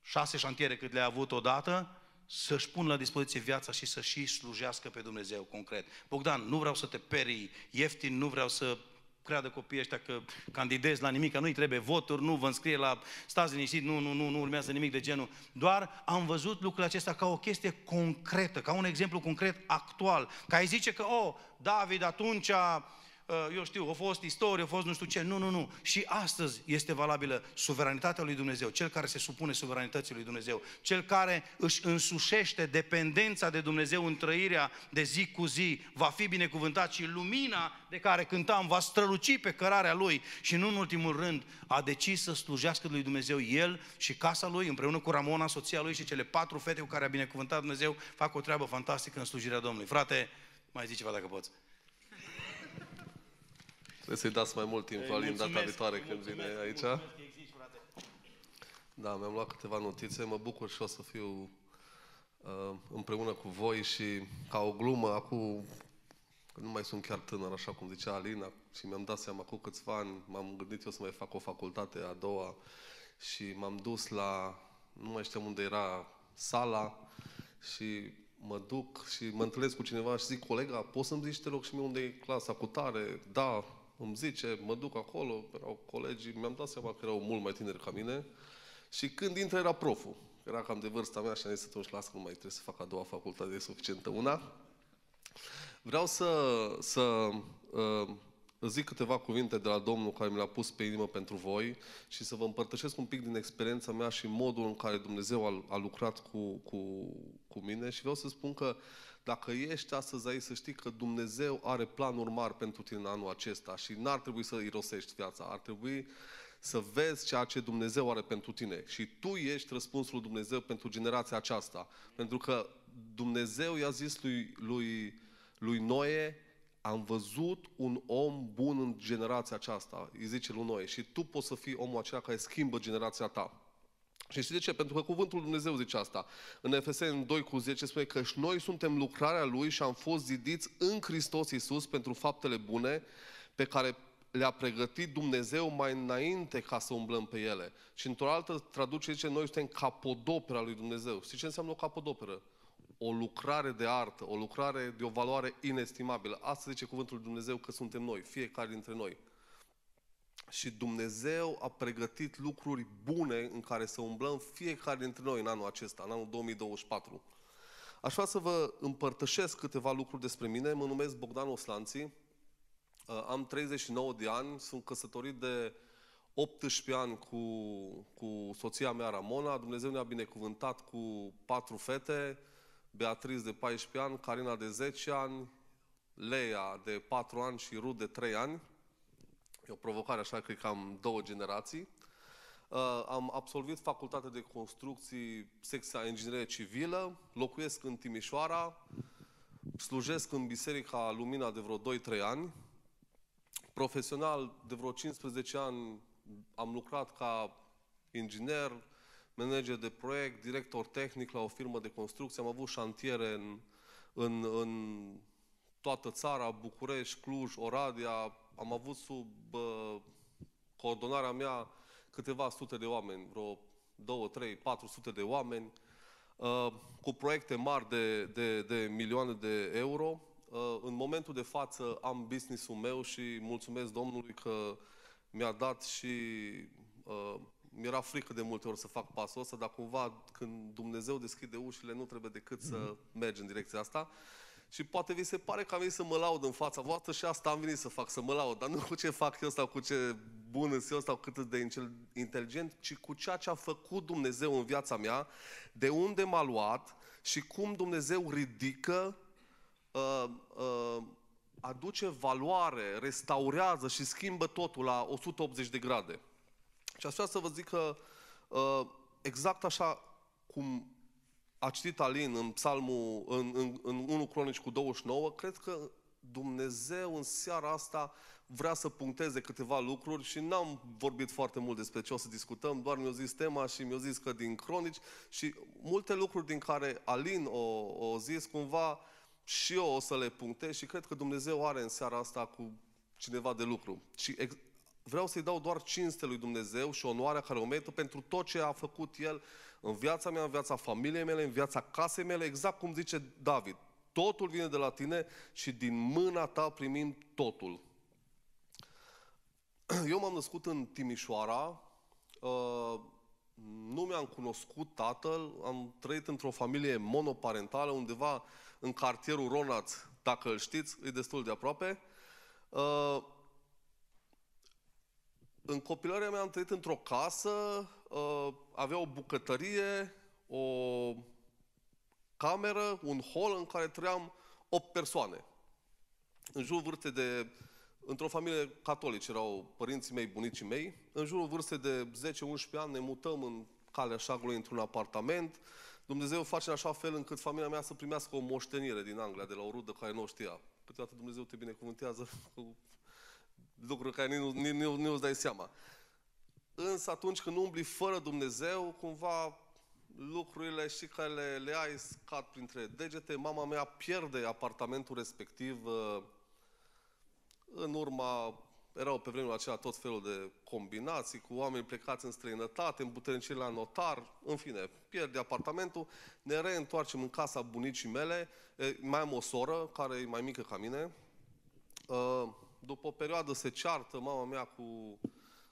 șase șantiere cât le-a avut odată, să-și pun la dispoziție viața și să și slujească pe Dumnezeu concret. Bogdan, nu vreau să te perii ieftin, nu vreau să creadă copiii ăștia că candidez la nimic, că nu-i trebuie voturi, nu vă înscrie la stați liniștit, nu, nu, nu, nu urmează nimic de genul. Doar am văzut lucrul acesta ca o chestie concretă, ca un exemplu concret actual. Ca ai zice că, oh, David atunci a Ă, eu știu, a fost istorie, a fost nu știu ce. Nu, nu, nu. Și astăzi este valabilă suveranitatea lui Dumnezeu. Cel care se supune suveranității lui Dumnezeu. Cel care își însușește dependența de Dumnezeu în trăirea de zi cu zi. Va fi binecuvântat și lumina de care cântam va străluci pe cărarea lui. Și nu în ultimul rând a decis să slujească lui Dumnezeu el și casa lui împreună cu Ramona, soția lui și cele patru fete cu care a binecuvântat Dumnezeu fac o treabă fantastică în slujirea Domnului. Frate, mai zici ceva dacă poți. Trebuie să-i dați mai mult timp, Alin, data viitoare când vine aici. Existi, da, mi-am luat câteva notițe, mă bucur și o să fiu uh, împreună cu voi și ca o glumă, acum nu mai sunt chiar tânăr, așa cum zicea Alina, și mi-am dat seama cu câțiva ani, m-am gândit eu să mai fac o facultate a doua și m-am dus la, nu mai știu unde era sala și mă duc și mă întâlnesc cu cineva și zic, colega, poți să-mi zici, te rog, și mie unde e clasa cu tare? Da, îmi zice, mă duc acolo, erau colegii, mi-am dat seama că erau mult mai tineri ca mine și când intră era proful. Era cam de vârsta mea și am zis atunci, las că nu mai trebuie să fac a doua facultate, e suficientă una. Vreau să, să uh, zic câteva cuvinte de la Domnul care mi l a pus pe inimă pentru voi și să vă împărtășesc un pic din experiența mea și modul în care Dumnezeu a, a lucrat cu, cu, cu mine și vreau să spun că dacă ești astăzi aici, să știi că Dumnezeu are planuri mari pentru tine în anul acesta și n-ar trebui să irosești viața, ar trebui să vezi ceea ce Dumnezeu are pentru tine. Și tu ești răspunsul lui Dumnezeu pentru generația aceasta. Pentru că Dumnezeu i-a zis lui, lui, lui Noe, am văzut un om bun în generația aceasta, îi zice lui Noe, și tu poți să fii omul acela care schimbă generația ta. Și știi de ce? Pentru că cuvântul lui Dumnezeu zice asta. În Efeseni 2 cu 10 spune că și noi suntem lucrarea Lui și am fost zidiți în Hristos Iisus pentru faptele bune pe care le-a pregătit Dumnezeu mai înainte ca să umblăm pe ele. Și într-o altă traducere zice, noi suntem capodopera lui Dumnezeu. Știi ce înseamnă o capodoperă? o lucrare de artă, o lucrare de o valoare inestimabilă. Asta zice cuvântul Dumnezeu că suntem noi, fiecare dintre noi. Și Dumnezeu a pregătit lucruri bune în care să umblăm fiecare dintre noi în anul acesta, în anul 2024. Aș vrea să vă împărtășesc câteva lucruri despre mine. Mă numesc Bogdan Oslanții, uh, am 39 de ani, sunt căsătorit de 18 ani cu, cu soția mea Ramona. Dumnezeu ne-a binecuvântat cu patru fete, Beatriz de 14 ani, Carina de 10 ani, Leia de 4 ani și Rud de 3 ani. E o provocare, așa, cred că am două generații. Uh, am absolvit facultatea de construcții, secția inginerie civilă, locuiesc în Timișoara, slujesc în Biserica Lumina de vreo 2-3 ani. Profesional, de vreo 15 ani am lucrat ca inginer, manager de proiect, director tehnic la o firmă de construcție. Am avut șantiere în, în, în toată țara, București, Cluj, Oradea. Am avut sub uh, coordonarea mea câteva sute de oameni, vreo 2, 3, 400 de oameni, uh, cu proiecte mari de, de, de milioane de euro. Uh, în momentul de față am business-ul meu și mulțumesc Domnului că mi-a dat și uh, mi-era frică de multe ori să fac pasul ăsta, dar cumva când Dumnezeu deschide ușile, nu trebuie decât să mhm. mergi în direcția asta. Și poate vi se pare că am venit să mă laud în fața voastră și asta am venit să fac, să mă laud. Dar nu cu ce fac eu sau cu ce bun sunt eu sau cât de inteligent, ci cu ceea ce a făcut Dumnezeu în viața mea, de unde m-a luat și cum Dumnezeu ridică, uh, uh, aduce valoare, restaurează și schimbă totul la 180 de grade. Și aș vrea să vă zic că uh, exact așa cum a citit Alin în psalmul, în, în, în 1 Cronici cu 29, cred că Dumnezeu în seara asta vrea să puncteze câteva lucruri și n-am vorbit foarte mult despre ce o să discutăm, doar mi-a zis tema și mi-a zis că din cronici și multe lucruri din care Alin o, o zis, cumva și eu o să le punctez și cred că Dumnezeu are în seara asta cu cineva de lucru. Și vreau să-i dau doar cinste lui Dumnezeu și onoarea care o merită pentru tot ce a făcut El în viața mea, în viața familiei mele, în viața casei mele, exact cum zice David. Totul vine de la tine și din mâna ta primim totul. Eu m-am născut în Timișoara, uh, nu mi-am cunoscut tatăl, am trăit într-o familie monoparentală undeva în cartierul Ronaț, dacă îl știți, e destul de aproape. Uh, în copilăria mea am trăit într-o casă, uh, avea o bucătărie, o cameră, un hol în care trăiam 8 persoane. În jurul vârstei de... Într-o familie catolică erau părinții mei, bunicii mei. În jurul vârstei de 10-11 ani ne mutăm în calea șagului într-un apartament. Dumnezeu face în așa fel încât familia mea să primească o moștenire din Anglia, de la o rudă care nu o știa. Câteodată Dumnezeu te binecuvântează *laughs* cu lucruri care nu, nu, nu, nu îți dai seama. Însă atunci când umbli fără Dumnezeu, cumva lucrurile și care le, le ai scad printre degete. Mama mea pierde apartamentul respectiv uh, în urma, erau pe vremea aceea tot felul de combinații cu oameni plecați în străinătate, în la notar, în fine, pierde apartamentul, ne reîntoarcem în casa bunicii mele, mai am o soră care e mai mică ca mine, uh, după o perioadă se ceartă mama mea cu,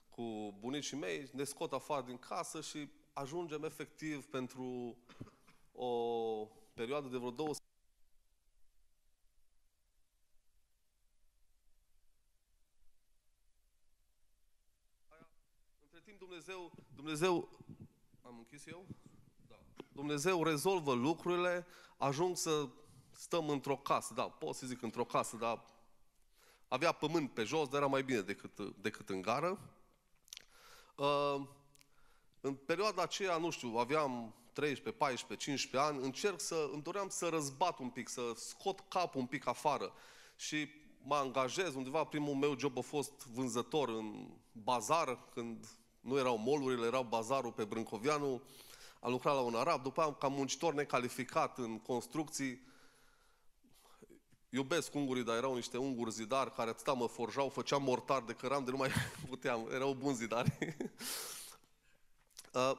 cu bunicii mei, ne scot afară din casă și ajungem efectiv pentru o perioadă de vreo două Între timp Dumnezeu, Dumnezeu, am închis eu? Da. Dumnezeu rezolvă lucrurile, ajung să stăm într-o casă, da, pot să zic într-o casă, dar avea pământ pe jos, dar era mai bine decât, decât în gară. Uh, în perioada aceea, nu știu, aveam 13, 14, 15 ani, încerc să, îmi doream să răzbat un pic, să scot capul un pic afară. Și mă angajez, undeva primul meu job a fost vânzător în bazar, când nu erau molurile, erau bazarul pe Brâncovianu, am lucrat la un arab, după am ca muncitor necalificat în construcții, iubesc ungurii, dar erau niște unguri zidari care atâta mă forjau, făceam mortar de căram de nu mai *laughs* puteam, erau buni zidari. *laughs* Uh,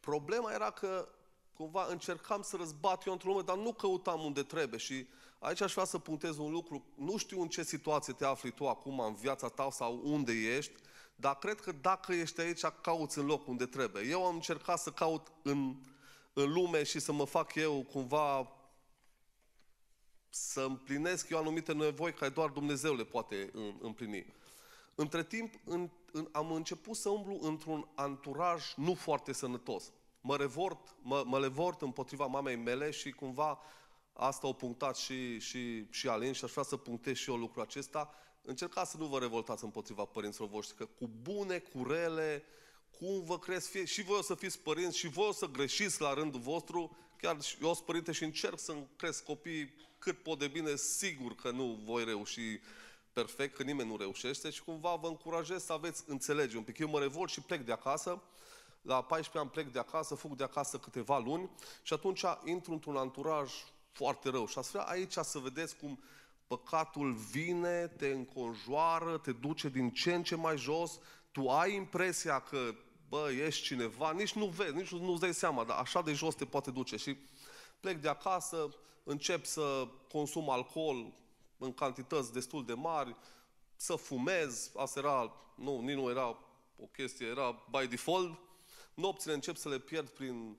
problema era că cumva încercam să răzbat eu într-o lume, dar nu căutam unde trebuie și aici aș vrea să puntez un lucru, nu știu în ce situație te afli tu acum în viața ta sau unde ești, dar cred că dacă ești aici, cauți în loc unde trebuie. Eu am încercat să caut în, în lume și să mă fac eu cumva să împlinesc eu anumite nevoi care doar Dumnezeu le poate împlini. Între timp, în, în, am început să umblu într-un anturaj nu foarte sănătos. Mă, revort, mă, mă levort împotriva mamei mele și cumva asta o punctat și, și, și Alin și aș vrea să punctez și eu lucrul acesta. Încercați să nu vă revoltați împotriva părinților voștri, că cu bune, cu rele, cum vă crezi, fie, și voi o să fiți părinți și voi o să greșiți la rândul vostru. Chiar eu sunt părinte și încerc să-mi cresc copiii cât pot de bine, sigur că nu voi reuși perfect, că nimeni nu reușește și cumva vă încurajez să aveți înțelege un pic. Eu mă revolt și plec de acasă, la 14 ani plec de acasă, fug de acasă câteva luni și atunci intru într-un anturaj foarte rău. Și ați vrea aici să vedeți cum păcatul vine, te înconjoară, te duce din ce în ce mai jos, tu ai impresia că, bă, ești cineva, nici nu vezi, nici nu-ți dai seama, dar așa de jos te poate duce. Și plec de acasă, încep să consum alcool în cantități destul de mari, să fumez, asta era, nu, nici nu era o chestie, era by default. Nopțile încep să le pierd prin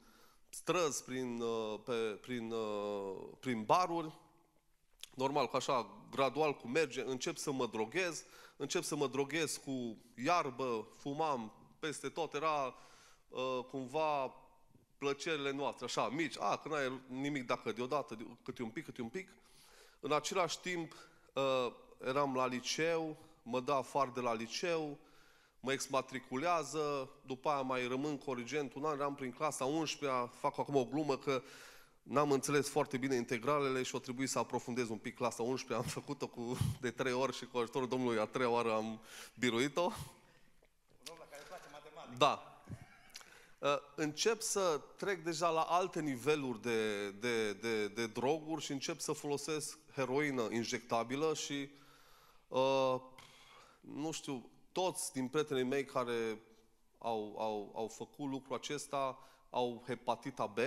străzi, prin, uh, pe, prin, uh, prin baruri. Normal, că așa, gradual cu merge, încep să mă droghez, încep să mă droghez cu iarbă, fumam peste tot, era uh, cumva plăcerile noastre, așa, mici, a, că n-ai nimic dacă deodată, câte un pic, câte un pic. În același timp, uh, eram la liceu, mă dă afară de la liceu, mă exmatriculează, după aia mai rămân corigent un an, eram prin clasa 11-a, fac acum o glumă că n-am înțeles foarte bine integralele și o trebuie să aprofundez un pic clasa 11 am făcut-o cu, de trei ori și cu ajutorul Domnului a treia oară am biruit-o. Un om la care place matematică. Da, Ă, încep să trec deja la alte niveluri de, de, de, de droguri și încep să folosesc heroină injectabilă și uh, nu știu, toți din prietenii mei care au, au, au făcut lucrul acesta au hepatita B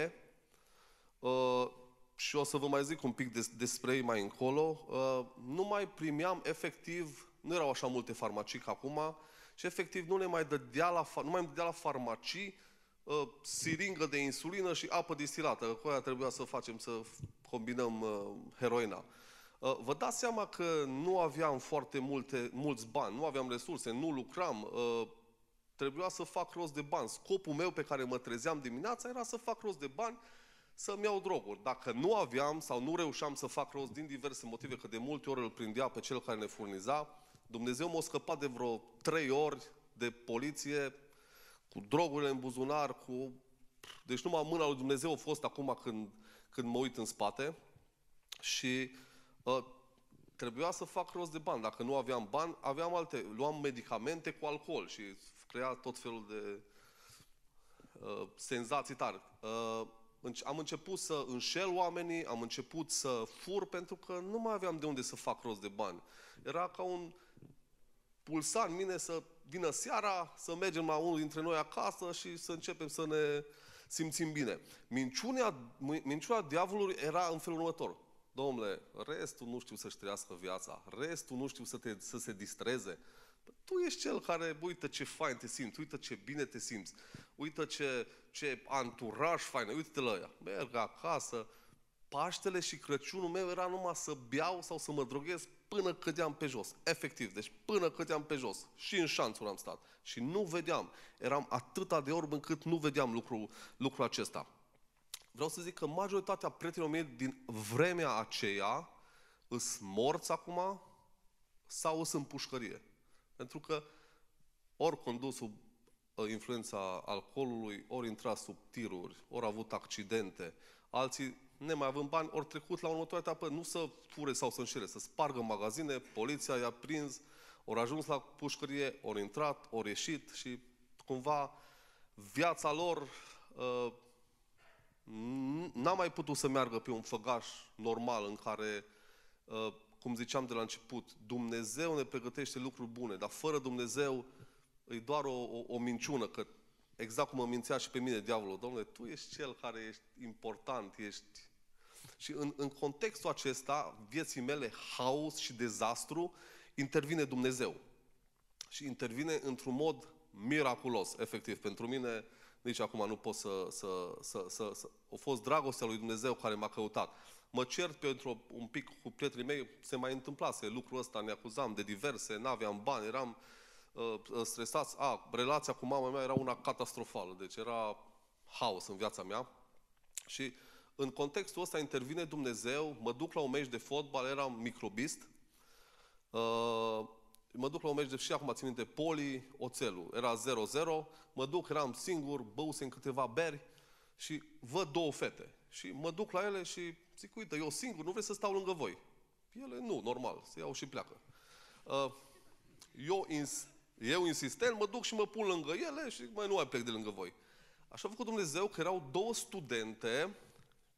uh, și o să vă mai zic un pic des, despre ei mai încolo. Uh, nu mai primeam efectiv, nu erau așa multe farmacii ca acum, și efectiv nu ne mai dădea la, nu mai dădea la farmacii uh, siringă de insulină și apă distilată. Cu aia trebuia să facem, să combinăm uh, heroina. Uh, vă dați seama că nu aveam foarte multe, mulți bani, nu aveam resurse, nu lucram, uh, trebuia să fac rost de bani. Scopul meu pe care mă trezeam dimineața era să fac rost de bani, să-mi iau droguri. Dacă nu aveam sau nu reușeam să fac rost din diverse motive, că de multe ori îl prindea pe cel care ne furniza, Dumnezeu m-a scăpat de vreo trei ori de poliție cu drogurile în buzunar, cu... Deci numai mâna lui Dumnezeu a fost acum când, când mă uit în spate și uh, trebuia să fac rost de bani. Dacă nu aveam bani, aveam alte... Luam medicamente cu alcool și crea tot felul de uh, senzații tari. Uh, am început să înșel oamenii, am început să fur pentru că nu mai aveam de unde să fac rost de bani. Era ca un pulsa în mine să vină seara, să mergem la unul dintre noi acasă și să începem să ne simțim bine. Minciunea, minciunea diavolului era în felul următor. Domnule, restul nu știu să-și trăiască viața, restul nu știu să, te, să se distreze. Tu ești cel care, uite ce fain te simți, uite ce bine te simți, uite ce, ce anturaj fain, uite-te la ea. Merg acasă, Paștele și Crăciunul meu era numai să beau sau să mă droghez până cădeam pe jos. Efectiv, deci până cădeam pe jos. Și în șanțuri am stat. Și nu vedeam. Eram atâta de orb încât nu vedeam lucrul, lucrul acesta. Vreau să zic că majoritatea prietenilor mei din vremea aceea îs morți acum sau îs în pușcărie. Pentru că ori condus sub uh, influența alcoolului, ori intrat sub tiruri, ori avut accidente. Alții ne mai avem bani, ori trecut la următoarea etapă, nu să fure sau să înșele, să spargă magazine, poliția i-a prins, ori ajuns la pușcărie, ori intrat, ori ieșit și cumva viața lor uh, n-a mai putut să meargă pe un făgaș normal în care, uh, cum ziceam de la început, Dumnezeu ne pregătește lucruri bune, dar fără Dumnezeu e doar o, o, o minciună că Exact cum mă mințea și pe mine diavolul, domnule, tu ești cel care ești important, ești... Și în, în contextul acesta, vieții mele, haos și dezastru, intervine Dumnezeu. Și intervine într-un mod miraculos, efectiv. Pentru mine, nici acum nu pot să... să, să, să, să... A fost dragostea lui Dumnezeu care m-a căutat. Mă cert pentru un pic cu prietenii mei, se mai întâmplase lucrul ăsta, ne acuzam de diverse, n-aveam bani, eram... Uh, Uh, uh, stresați. A, relația cu mama mea era una catastrofală, deci era haos în viața mea. Și în contextul ăsta intervine Dumnezeu, mă duc la un meci de fotbal, eram microbist, uh, mă duc la un meci de, și acum țin minte, Poli, Oțelul, era 0-0, mă duc, eram singur, băusem câteva beri și văd două fete. Și mă duc la ele și zic, uite, eu singur, nu vreți să stau lângă voi. Ele, nu, normal, se iau și pleacă. eu, eu insistent, mă duc și mă pun lângă ele și mai nu mai plec de lângă voi. Așa a făcut Dumnezeu că erau două studente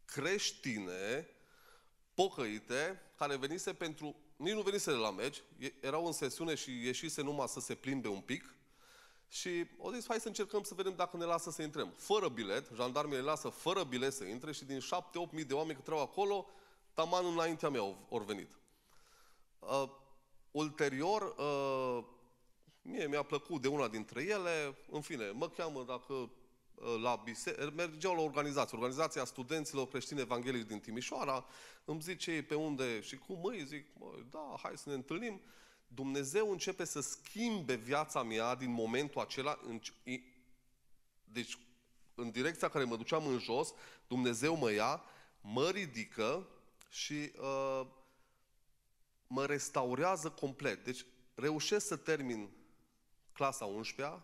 creștine, pocăite, care venise pentru... Nici nu venise de la meci, erau în sesiune și ieșise numai să se plimbe un pic. Și au zis, hai să încercăm să vedem dacă ne lasă să intrăm. Fără bilet, jandarmii le lasă fără bilet să intre și din șapte, opt mii de oameni care erau acolo, taman înaintea mea au venit. Uh, ulterior, uh, Mie mi-a plăcut de una dintre ele, în fine, mă cheamă dacă ă, la biserică, mergeau la organizație, organizația studenților creștini evanghelici din Timișoara, îmi zice ei pe unde și cum îi, zic, mă, da, hai să ne întâlnim. Dumnezeu începe să schimbe viața mea din momentul acela, în, deci în direcția care mă duceam în jos, Dumnezeu mă ia, mă ridică și uh, mă restaurează complet. Deci reușesc să termin clasa 11-a,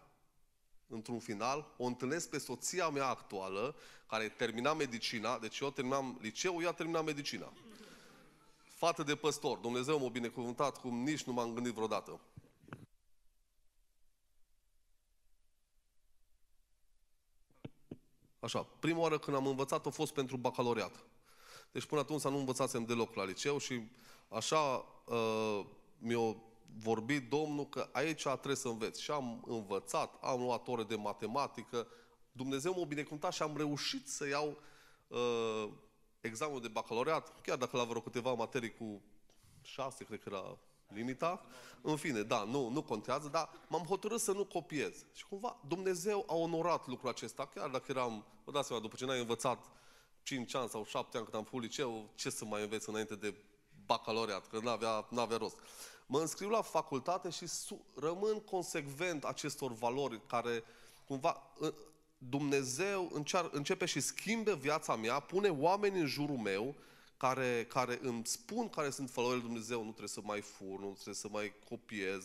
într-un final, o întâlnesc pe soția mea actuală, care termina medicina, deci eu terminam liceul, ea termina medicina. Fată de păstor, Dumnezeu m-a binecuvântat cum nici nu m-am gândit vreodată. Așa, prima oară când am învățat a fost pentru bacaloriat. Deci până atunci nu învățasem deloc la liceu și așa uh, mi-o vorbit Domnul că aici trebuie să înveți. Și am învățat, am luat ore de matematică, Dumnezeu m-a binecuvântat și am reușit să iau uh, examenul de bacalaureat, chiar dacă la vreo câteva materii cu șase, cred că era limita. În fine, da, nu, nu contează, dar m-am hotărât să nu copiez. Și cumva Dumnezeu a onorat lucrul acesta, chiar dacă eram, vă dați seama, după ce n-ai învățat 5 ani sau 7 ani când am făcut liceu, ce să mai înveți înainte de bacalaureat, că n-avea, n-avea rost mă înscriu la facultate și rămân consecvent acestor valori care cumva Dumnezeu încear, începe și schimbe viața mea, pune oameni în jurul meu care, care îmi spun care sunt valorile lui Dumnezeu, nu trebuie să mai fur, nu trebuie să mai copiez,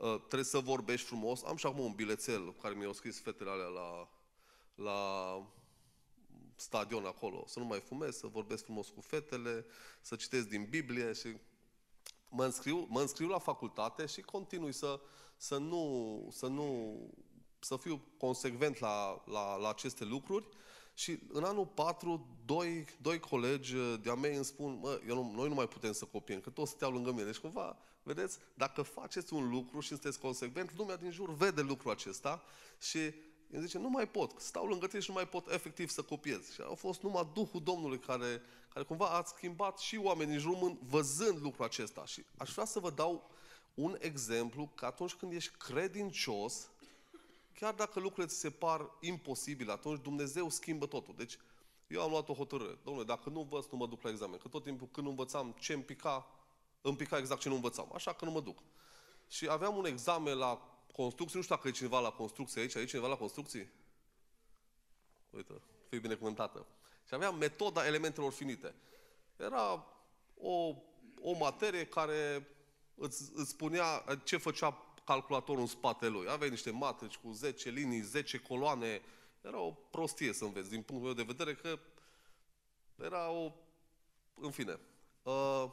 ă, trebuie să vorbești frumos. Am și acum un bilețel care mi-au scris fetele alea la, la stadion acolo, să nu mai fumez, să vorbesc frumos cu fetele, să citesc din Biblie și mă înscriu, mă înscriu la facultate și continui să, să, nu, să, nu, să fiu consecvent la, la, la aceste lucruri. Și în anul 4, doi, doi colegi eh, de-a mei îmi spun, mă, eu nu, noi nu mai putem să copiem, că toți stau lângă mine. Deci cumva, vedeți, dacă faceți un lucru și sunteți consecvent, lumea din jur vede lucrul acesta și el zice, nu mai pot, stau lângă tine și nu mai pot efectiv să copiez. Și a fost numai Duhul Domnului care, care cumva a schimbat și oamenii din jurul văzând lucrul acesta. Și aș vrea să vă dau un exemplu că atunci când ești credincios, chiar dacă lucrurile ți se par imposibile, atunci Dumnezeu schimbă totul. Deci, eu am luat o hotărâre. Domnule, dacă nu învăț, nu mă duc la examen. Că tot timpul când învățam ce îmi pica, îmi pica exact ce nu învățam. Așa că nu mă duc. Și aveam un examen la construcții, nu știu dacă e cineva la construcții aici, aici cineva la construcții? Uite, fii binecuvântată. Și aveam metoda elementelor finite. Era o, o materie care îți, îți spunea ce făcea calculatorul în spatele lui. Aveai niște matrici cu 10 linii, 10 coloane. Era o prostie să înveți, din punctul meu de vedere, că era o... În fine. Uh,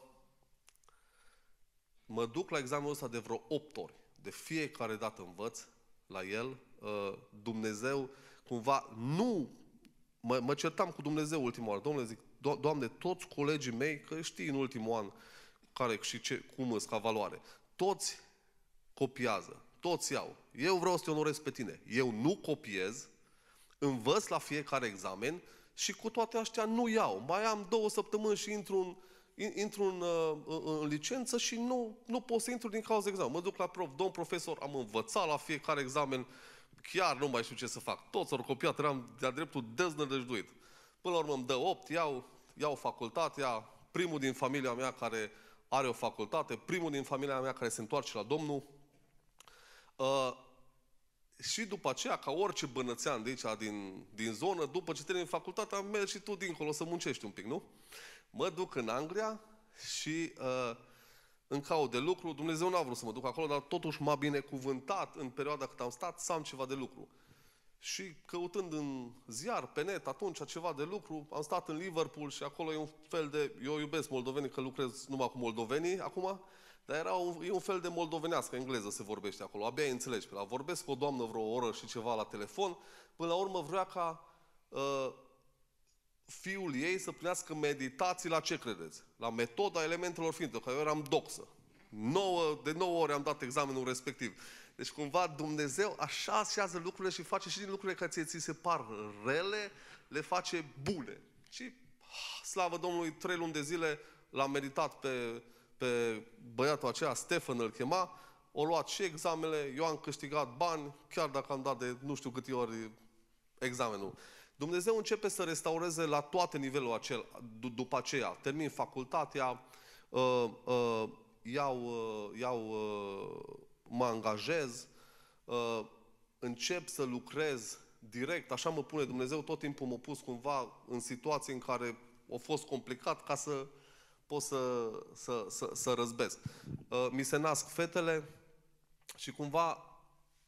mă duc la examenul ăsta de vreo 8 ori de fiecare dată învăț la el, uh, Dumnezeu cumva nu... Mă, mă certam cu Dumnezeu ultima oară. Domnule, zic, do- Doamne, toți colegii mei, că știi în ultimul an care și ce, cum îți ca valoare, toți copiază, toți iau. Eu vreau să te onorez pe tine. Eu nu copiez, învăț la fiecare examen și cu toate astea nu iau. Mai am două săptămâni și intru în intru uh, în, în licență și nu, nu pot să intru din cauza examen. Mă duc la prof, domn profesor, am învățat la fiecare examen, chiar nu mai știu ce să fac. Toți ori copiat, eram de-a dreptul deznădăjduit. Până la urmă îmi dă 8, iau, iau facultatea, primul din familia mea care are o facultate, primul din familia mea care se întoarce la Domnul. Uh, și după aceea, ca orice bănățean de aici, din, din zonă, după ce termin facultatea, mergi și tu dincolo să muncești un pic, nu? Mă duc în Anglia și uh, în caut de lucru. Dumnezeu n-a vrut să mă duc acolo, dar totuși m-a binecuvântat în perioada cât am stat să am ceva de lucru. Și căutând în ziar, pe net, atunci ceva de lucru, am stat în Liverpool și acolo e un fel de... Eu iubesc moldovenii, că lucrez numai cu moldovenii acum, dar era un, e un fel de moldovenească, engleză se vorbește acolo. Abia înțelegi pe la vorbesc cu o doamnă vreo oră și ceva la telefon. Până la urmă vrea ca uh, fiul ei să primească meditații la ce credeți? La metoda elementelor ființe, că eu eram doxă. Nouă, de 9 ori am dat examenul respectiv. Deci cumva Dumnezeu așa așează lucrurile și face și din lucrurile care ție ți se par rele, le face bune. Și ah, slavă Domnului, trei luni de zile l-am meditat pe, pe băiatul acela, Stefan îl chema, o luat și examele, eu am câștigat bani, chiar dacă am dat de nu știu câte ori examenul. Dumnezeu începe să restaureze la toate nivelul acel, după aceea. Termin facultatea, uh, uh, iau, uh, iau uh, mă angajez, uh, încep să lucrez direct, așa mă pune Dumnezeu, tot timpul m-a pus cumva în situații în care a fost complicat ca să pot să, să, să, să răzbesc. Uh, mi se nasc fetele și cumva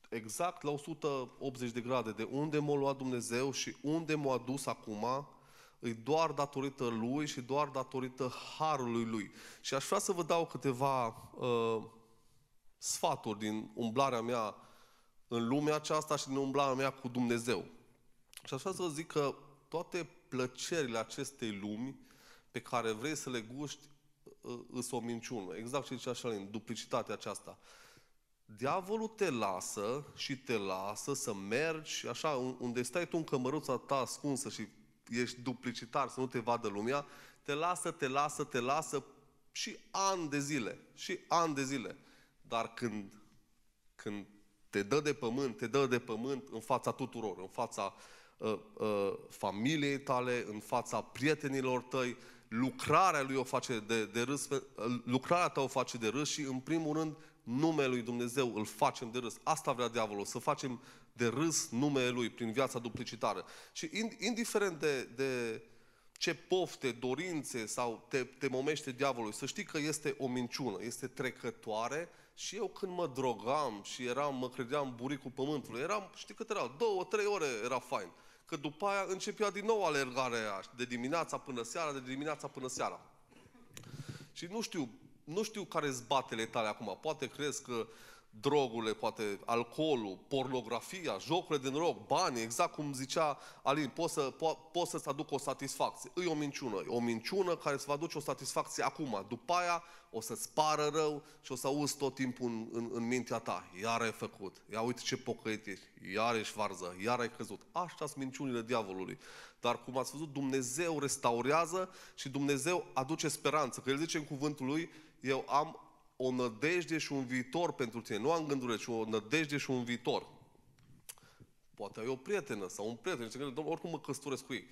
exact la 180 de grade de unde m-a luat Dumnezeu și unde m-a dus acum, e doar datorită Lui și doar datorită Harului Lui. Și aș vrea să vă dau câteva uh, sfaturi din umblarea mea în lumea aceasta și din umblarea mea cu Dumnezeu. Și aș vrea să vă zic că toate plăcerile acestei lumi pe care vrei să le guști uh, îs o minciună. Exact ce zicea Șalin, duplicitatea aceasta. Uh, Diavolul te lasă și te lasă să mergi așa, unde stai tu în cămăruța ta ascunsă și ești duplicitar să nu te vadă lumea, te lasă, te lasă, te lasă și ani de zile, și ani de zile. Dar când, când te dă de pământ, te dă de pământ în fața tuturor, în fața uh, uh, familiei tale, în fața prietenilor tăi, lucrarea lui o face de, de râs, uh, lucrarea ta o face de râs și în primul rând numele lui Dumnezeu îl facem de râs. Asta vrea diavolul, să facem de râs numele lui prin viața duplicitară. Și indiferent de, de ce pofte, dorințe sau te, te momește diavolul, să știi că este o minciună, este trecătoare și eu când mă drogam și eram, mă credeam buricul pământului, eram, știi cât era, două, trei ore era fain. Că după aia începea din nou alergarea aia, de dimineața până seara, de dimineața până seara. Și nu știu, nu știu care sunt batele tale acum. Poate crezi că drogurile, poate alcoolul, pornografia, jocurile din rog, bani, exact cum zicea Alin, poți, să, po- poți să-ți aduc o satisfacție. E o minciună. E o minciună care îți va aduce o satisfacție acum. După aia o să-ți pară rău și o să auzi tot timpul în, în, în mintea ta. Iar ai făcut. Ia uite ce pocăit ești. Iar ești varză. Iar ai căzut. Așa sunt minciunile diavolului. Dar cum ați văzut, Dumnezeu restaurează și Dumnezeu aduce speranță. Că El zice în cuvântul Lui, eu am o nădejde și un viitor pentru tine. Nu am gândurile, ci o nădejde și un viitor. Poate ai o prietenă sau un prieten și gândește, oricum mă căsătoresc cu ei.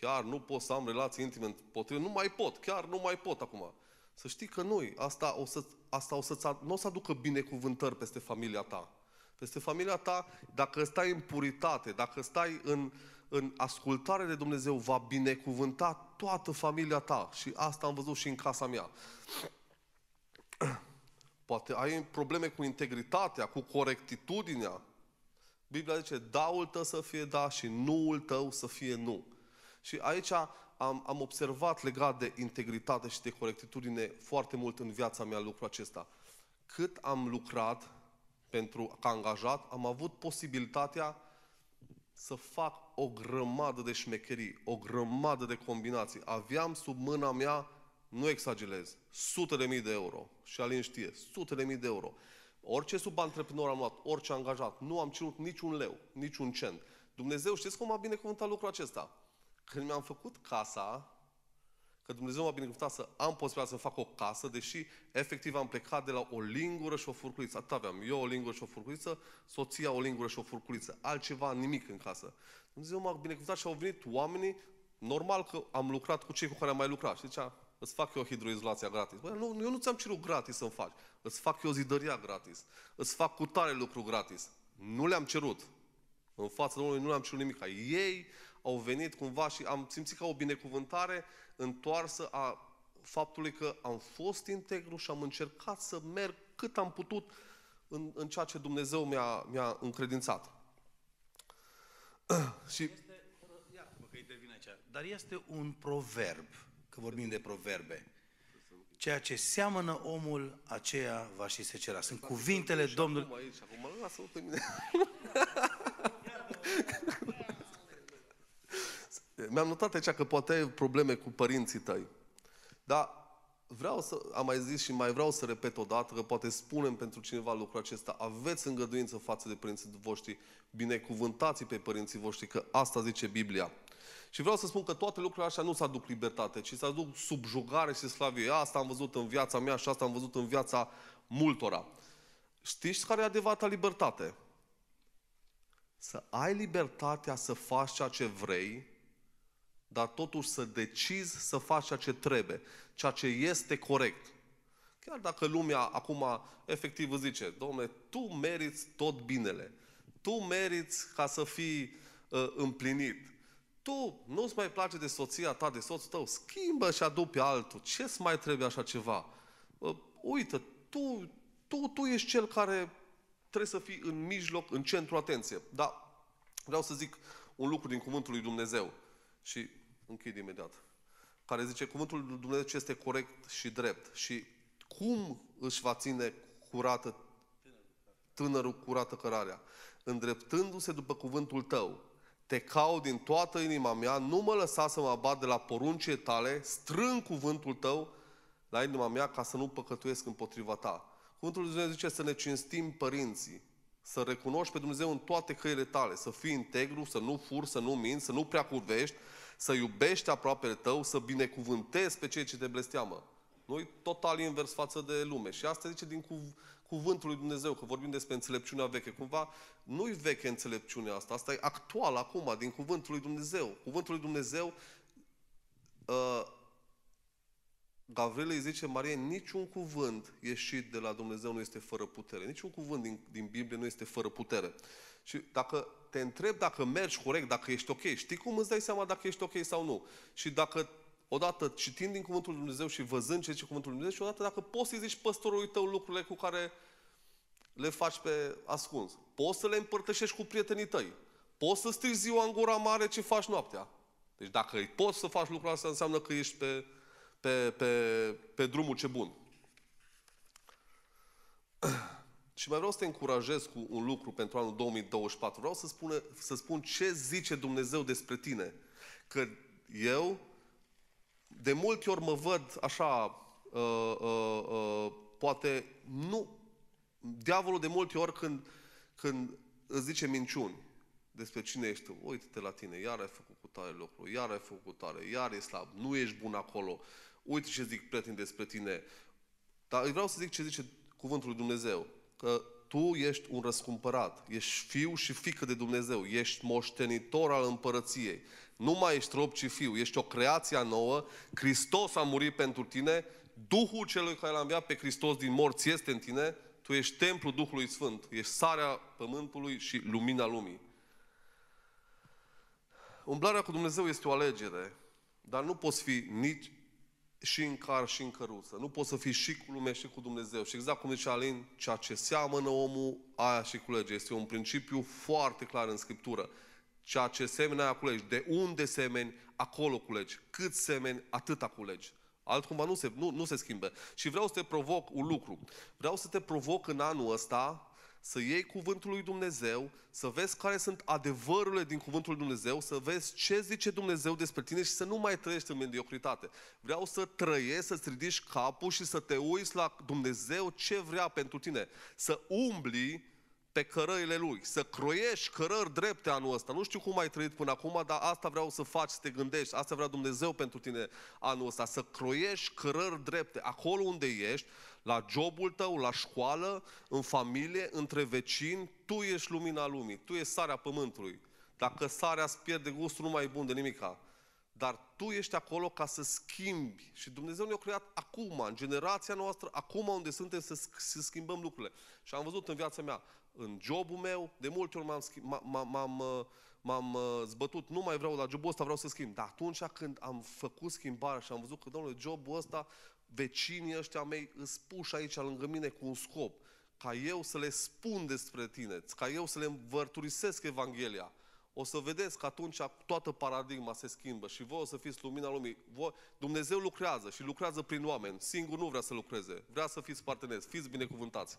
Chiar nu pot să am relații intime potrivit. nu mai pot, chiar nu mai pot acum. Să știi că noi, asta o să, asta o să nu o să aducă binecuvântări peste familia ta. Peste familia ta, dacă stai în puritate, dacă stai în, în ascultare de Dumnezeu, va binecuvânta toată familia ta. Și asta am văzut și în casa mea. Poate ai probleme cu integritatea, cu corectitudinea. Biblia zice, daul tău să fie da și nuul tău să fie nu. Și aici am, am observat legat de integritate și de corectitudine foarte mult în viața mea lucrul acesta. Cât am lucrat pentru ca angajat, am avut posibilitatea să fac o grămadă de șmecherii, o grămadă de combinații. Aveam sub mâna mea nu exagerez, sute de mii de euro. Și Alin știe, sute de mii de euro. Orice subantreprenor am luat, orice angajat, nu am ținut niciun leu, niciun cent. Dumnezeu, știți cum a binecuvântat lucrul acesta? Când mi-am făcut casa, că Dumnezeu m-a binecuvântat să am posibilitatea să fac o casă, deși efectiv am plecat de la o lingură și o furculiță. Atât aveam eu o lingură și o furculiță, soția o lingură și o furculiță. Altceva, nimic în casă. Dumnezeu m-a binecuvântat și au venit oamenii, normal că am lucrat cu cei cu care am mai lucrat. Și zicea, îți fac eu hidroizolația gratis. Bă, nu, eu nu ți-am cerut gratis să-mi faci. Îți fac eu zidăria gratis. Îți fac cu tare lucru gratis. Nu le-am cerut. În fața Domnului nu le-am cerut nimic. Ei au venit cumva și am simțit ca o binecuvântare întoarsă a faptului că am fost integru și am încercat să merg cât am putut în, în ceea ce Dumnezeu mi-a, mi-a încredințat. *clears throat* și... Este, iartă-mă că aici, dar este un proverb că vorbim de proverbe. Ceea ce seamănă omul, aceea va și se cera. Sunt cuvintele Domnului. Mi-am notat aici că poate ai probleme cu părinții tăi. Dar vreau să, am mai zis și mai vreau să repet o dată, că poate spunem pentru cineva lucrul acesta, aveți îngăduință față de părinții voștri, binecuvântați pe părinții voștri, că asta zice Biblia. Și vreau să spun că toate lucrurile așa nu se aduc libertate, ci se aduc subjugare și slavie. Asta am văzut în viața mea și asta am văzut în viața multora. Știți care e adevărata libertate? Să ai libertatea să faci ceea ce vrei, dar totuși să decizi să faci ceea ce trebuie, ceea ce este corect. Chiar dacă lumea acum efectiv îți zice, domne, tu meriți tot binele, tu meriți ca să fii uh, împlinit, tu nu-ți mai place de soția ta, de soțul tău, schimbă și adu pe altul. Ce-ți mai trebuie așa ceva? Uită, tu, tu, tu ești cel care trebuie să fii în mijloc, în centru atenție. Dar vreau să zic un lucru din Cuvântul lui Dumnezeu și închid imediat. Care zice, Cuvântul lui Dumnezeu ce este corect și drept și cum își va ține curată tânărul curată cărarea? Îndreptându-se după cuvântul tău te caut din toată inima mea, nu mă lăsa să mă abat de la poruncile tale, strâng cuvântul tău la inima mea ca să nu păcătuiesc împotriva ta. Cuvântul lui Dumnezeu zice să ne cinstim părinții, să recunoști pe Dumnezeu în toate căile tale, să fii integru, să nu fur, să nu minți, să nu prea curvești, să iubești aproapele tău, să binecuvântezi pe cei ce te blesteamă. Noi total invers față de lume. Și asta zice din cuv- cuvântul lui Dumnezeu, că vorbim despre înțelepciunea veche. Cumva nu-i veche înțelepciunea asta, asta e actual acum, din cuvântul lui Dumnezeu. Cuvântul lui Dumnezeu, uh, Gavril îi zice Marie, niciun cuvânt ieșit de la Dumnezeu nu este fără putere. Niciun cuvânt din, din Biblie nu este fără putere. Și dacă te întreb dacă mergi corect, dacă ești ok, știi cum îți dai seama dacă ești ok sau nu. Și dacă odată citind din Cuvântul Lui Dumnezeu și văzând ce zice Cuvântul Lui Dumnezeu și odată dacă poți să-i zici păstorului tău lucrurile cu care le faci pe ascuns. Poți să le împărtășești cu prietenii tăi. Poți să strigi ziua în gura mare ce faci noaptea. Deci dacă îi poți să faci lucrul asta, înseamnă că ești pe, pe, pe, pe drumul ce bun. *clears throat* Și mai vreau să te încurajez cu un lucru pentru anul 2024. Vreau să, spune, să spun ce zice Dumnezeu despre tine. Că eu de multe ori mă văd așa, uh, uh, uh, poate nu, diavolul de multe ori când, când îți zice minciuni despre cine ești tu, uite-te la tine, iar ai făcut cu tare lucru, iar ai făcut cu tare, iar e slab, nu ești bun acolo, uite ce zic prieteni despre tine. Dar vreau să zic ce zice cuvântul lui Dumnezeu, că tu ești un răscumpărat, ești fiu și fică de Dumnezeu, ești moștenitor al împărăției. Nu mai ești rob, ci fiu, ești o creație nouă, Hristos a murit pentru tine, Duhul celui care l-a înviat pe Hristos din morți este în tine, tu ești templul Duhului Sfânt, ești sarea pământului și lumina lumii. Umblarea cu Dumnezeu este o alegere, dar nu poți fi nici și în car și în căruță. Nu poți să fii și cu lumea și cu Dumnezeu. Și exact cum zice Alin, ceea ce seamănă omul, aia și culege. Este un principiu foarte clar în Scriptură. Ceea ce semeni, aia culegi. De unde semeni, acolo culegi. Cât semeni, cu culegi. Altcumva nu se, nu, nu se schimbă. Și vreau să te provoc un lucru. Vreau să te provoc în anul ăsta să iei cuvântul lui Dumnezeu, să vezi care sunt adevărurile din cuvântul lui Dumnezeu, să vezi ce zice Dumnezeu despre tine și să nu mai trăiești în mediocritate. Vreau să trăiești, să-ți ridici capul și să te uiți la Dumnezeu ce vrea pentru tine. Să umbli pe cărările Lui, să croiești cărări drepte anul ăsta. Nu știu cum ai trăit până acum, dar asta vreau să faci, să te gândești, asta vrea Dumnezeu pentru tine anul ăsta, să croiești cărări drepte acolo unde ești, la jobul tău, la școală, în familie, între vecini, tu ești lumina lumii, tu ești sarea pământului. Dacă sarea îți pierde gustul, nu mai e bun de nimica. Dar tu ești acolo ca să schimbi. Și Dumnezeu ne-a creat acum, în generația noastră, acum unde suntem, să, să schimbăm lucrurile. Și am văzut în viața mea, în jobul meu, de multe ori m-am, m-am, m-am, m-am uh, uh, zbătut, nu mai vreau la jobul ăsta, vreau să schimb. Dar atunci când am făcut schimbarea și am văzut că, domnule, jobul ăsta vecinii ăștia mei îți puși aici lângă mine cu un scop, ca eu să le spun despre tine, ca eu să le învărturisesc Evanghelia. O să vedeți că atunci toată paradigma se schimbă și voi o să fiți lumina lumii. Voi, Dumnezeu lucrează și lucrează prin oameni. Singur nu vrea să lucreze. Vrea să fiți parteneri. Fiți binecuvântați.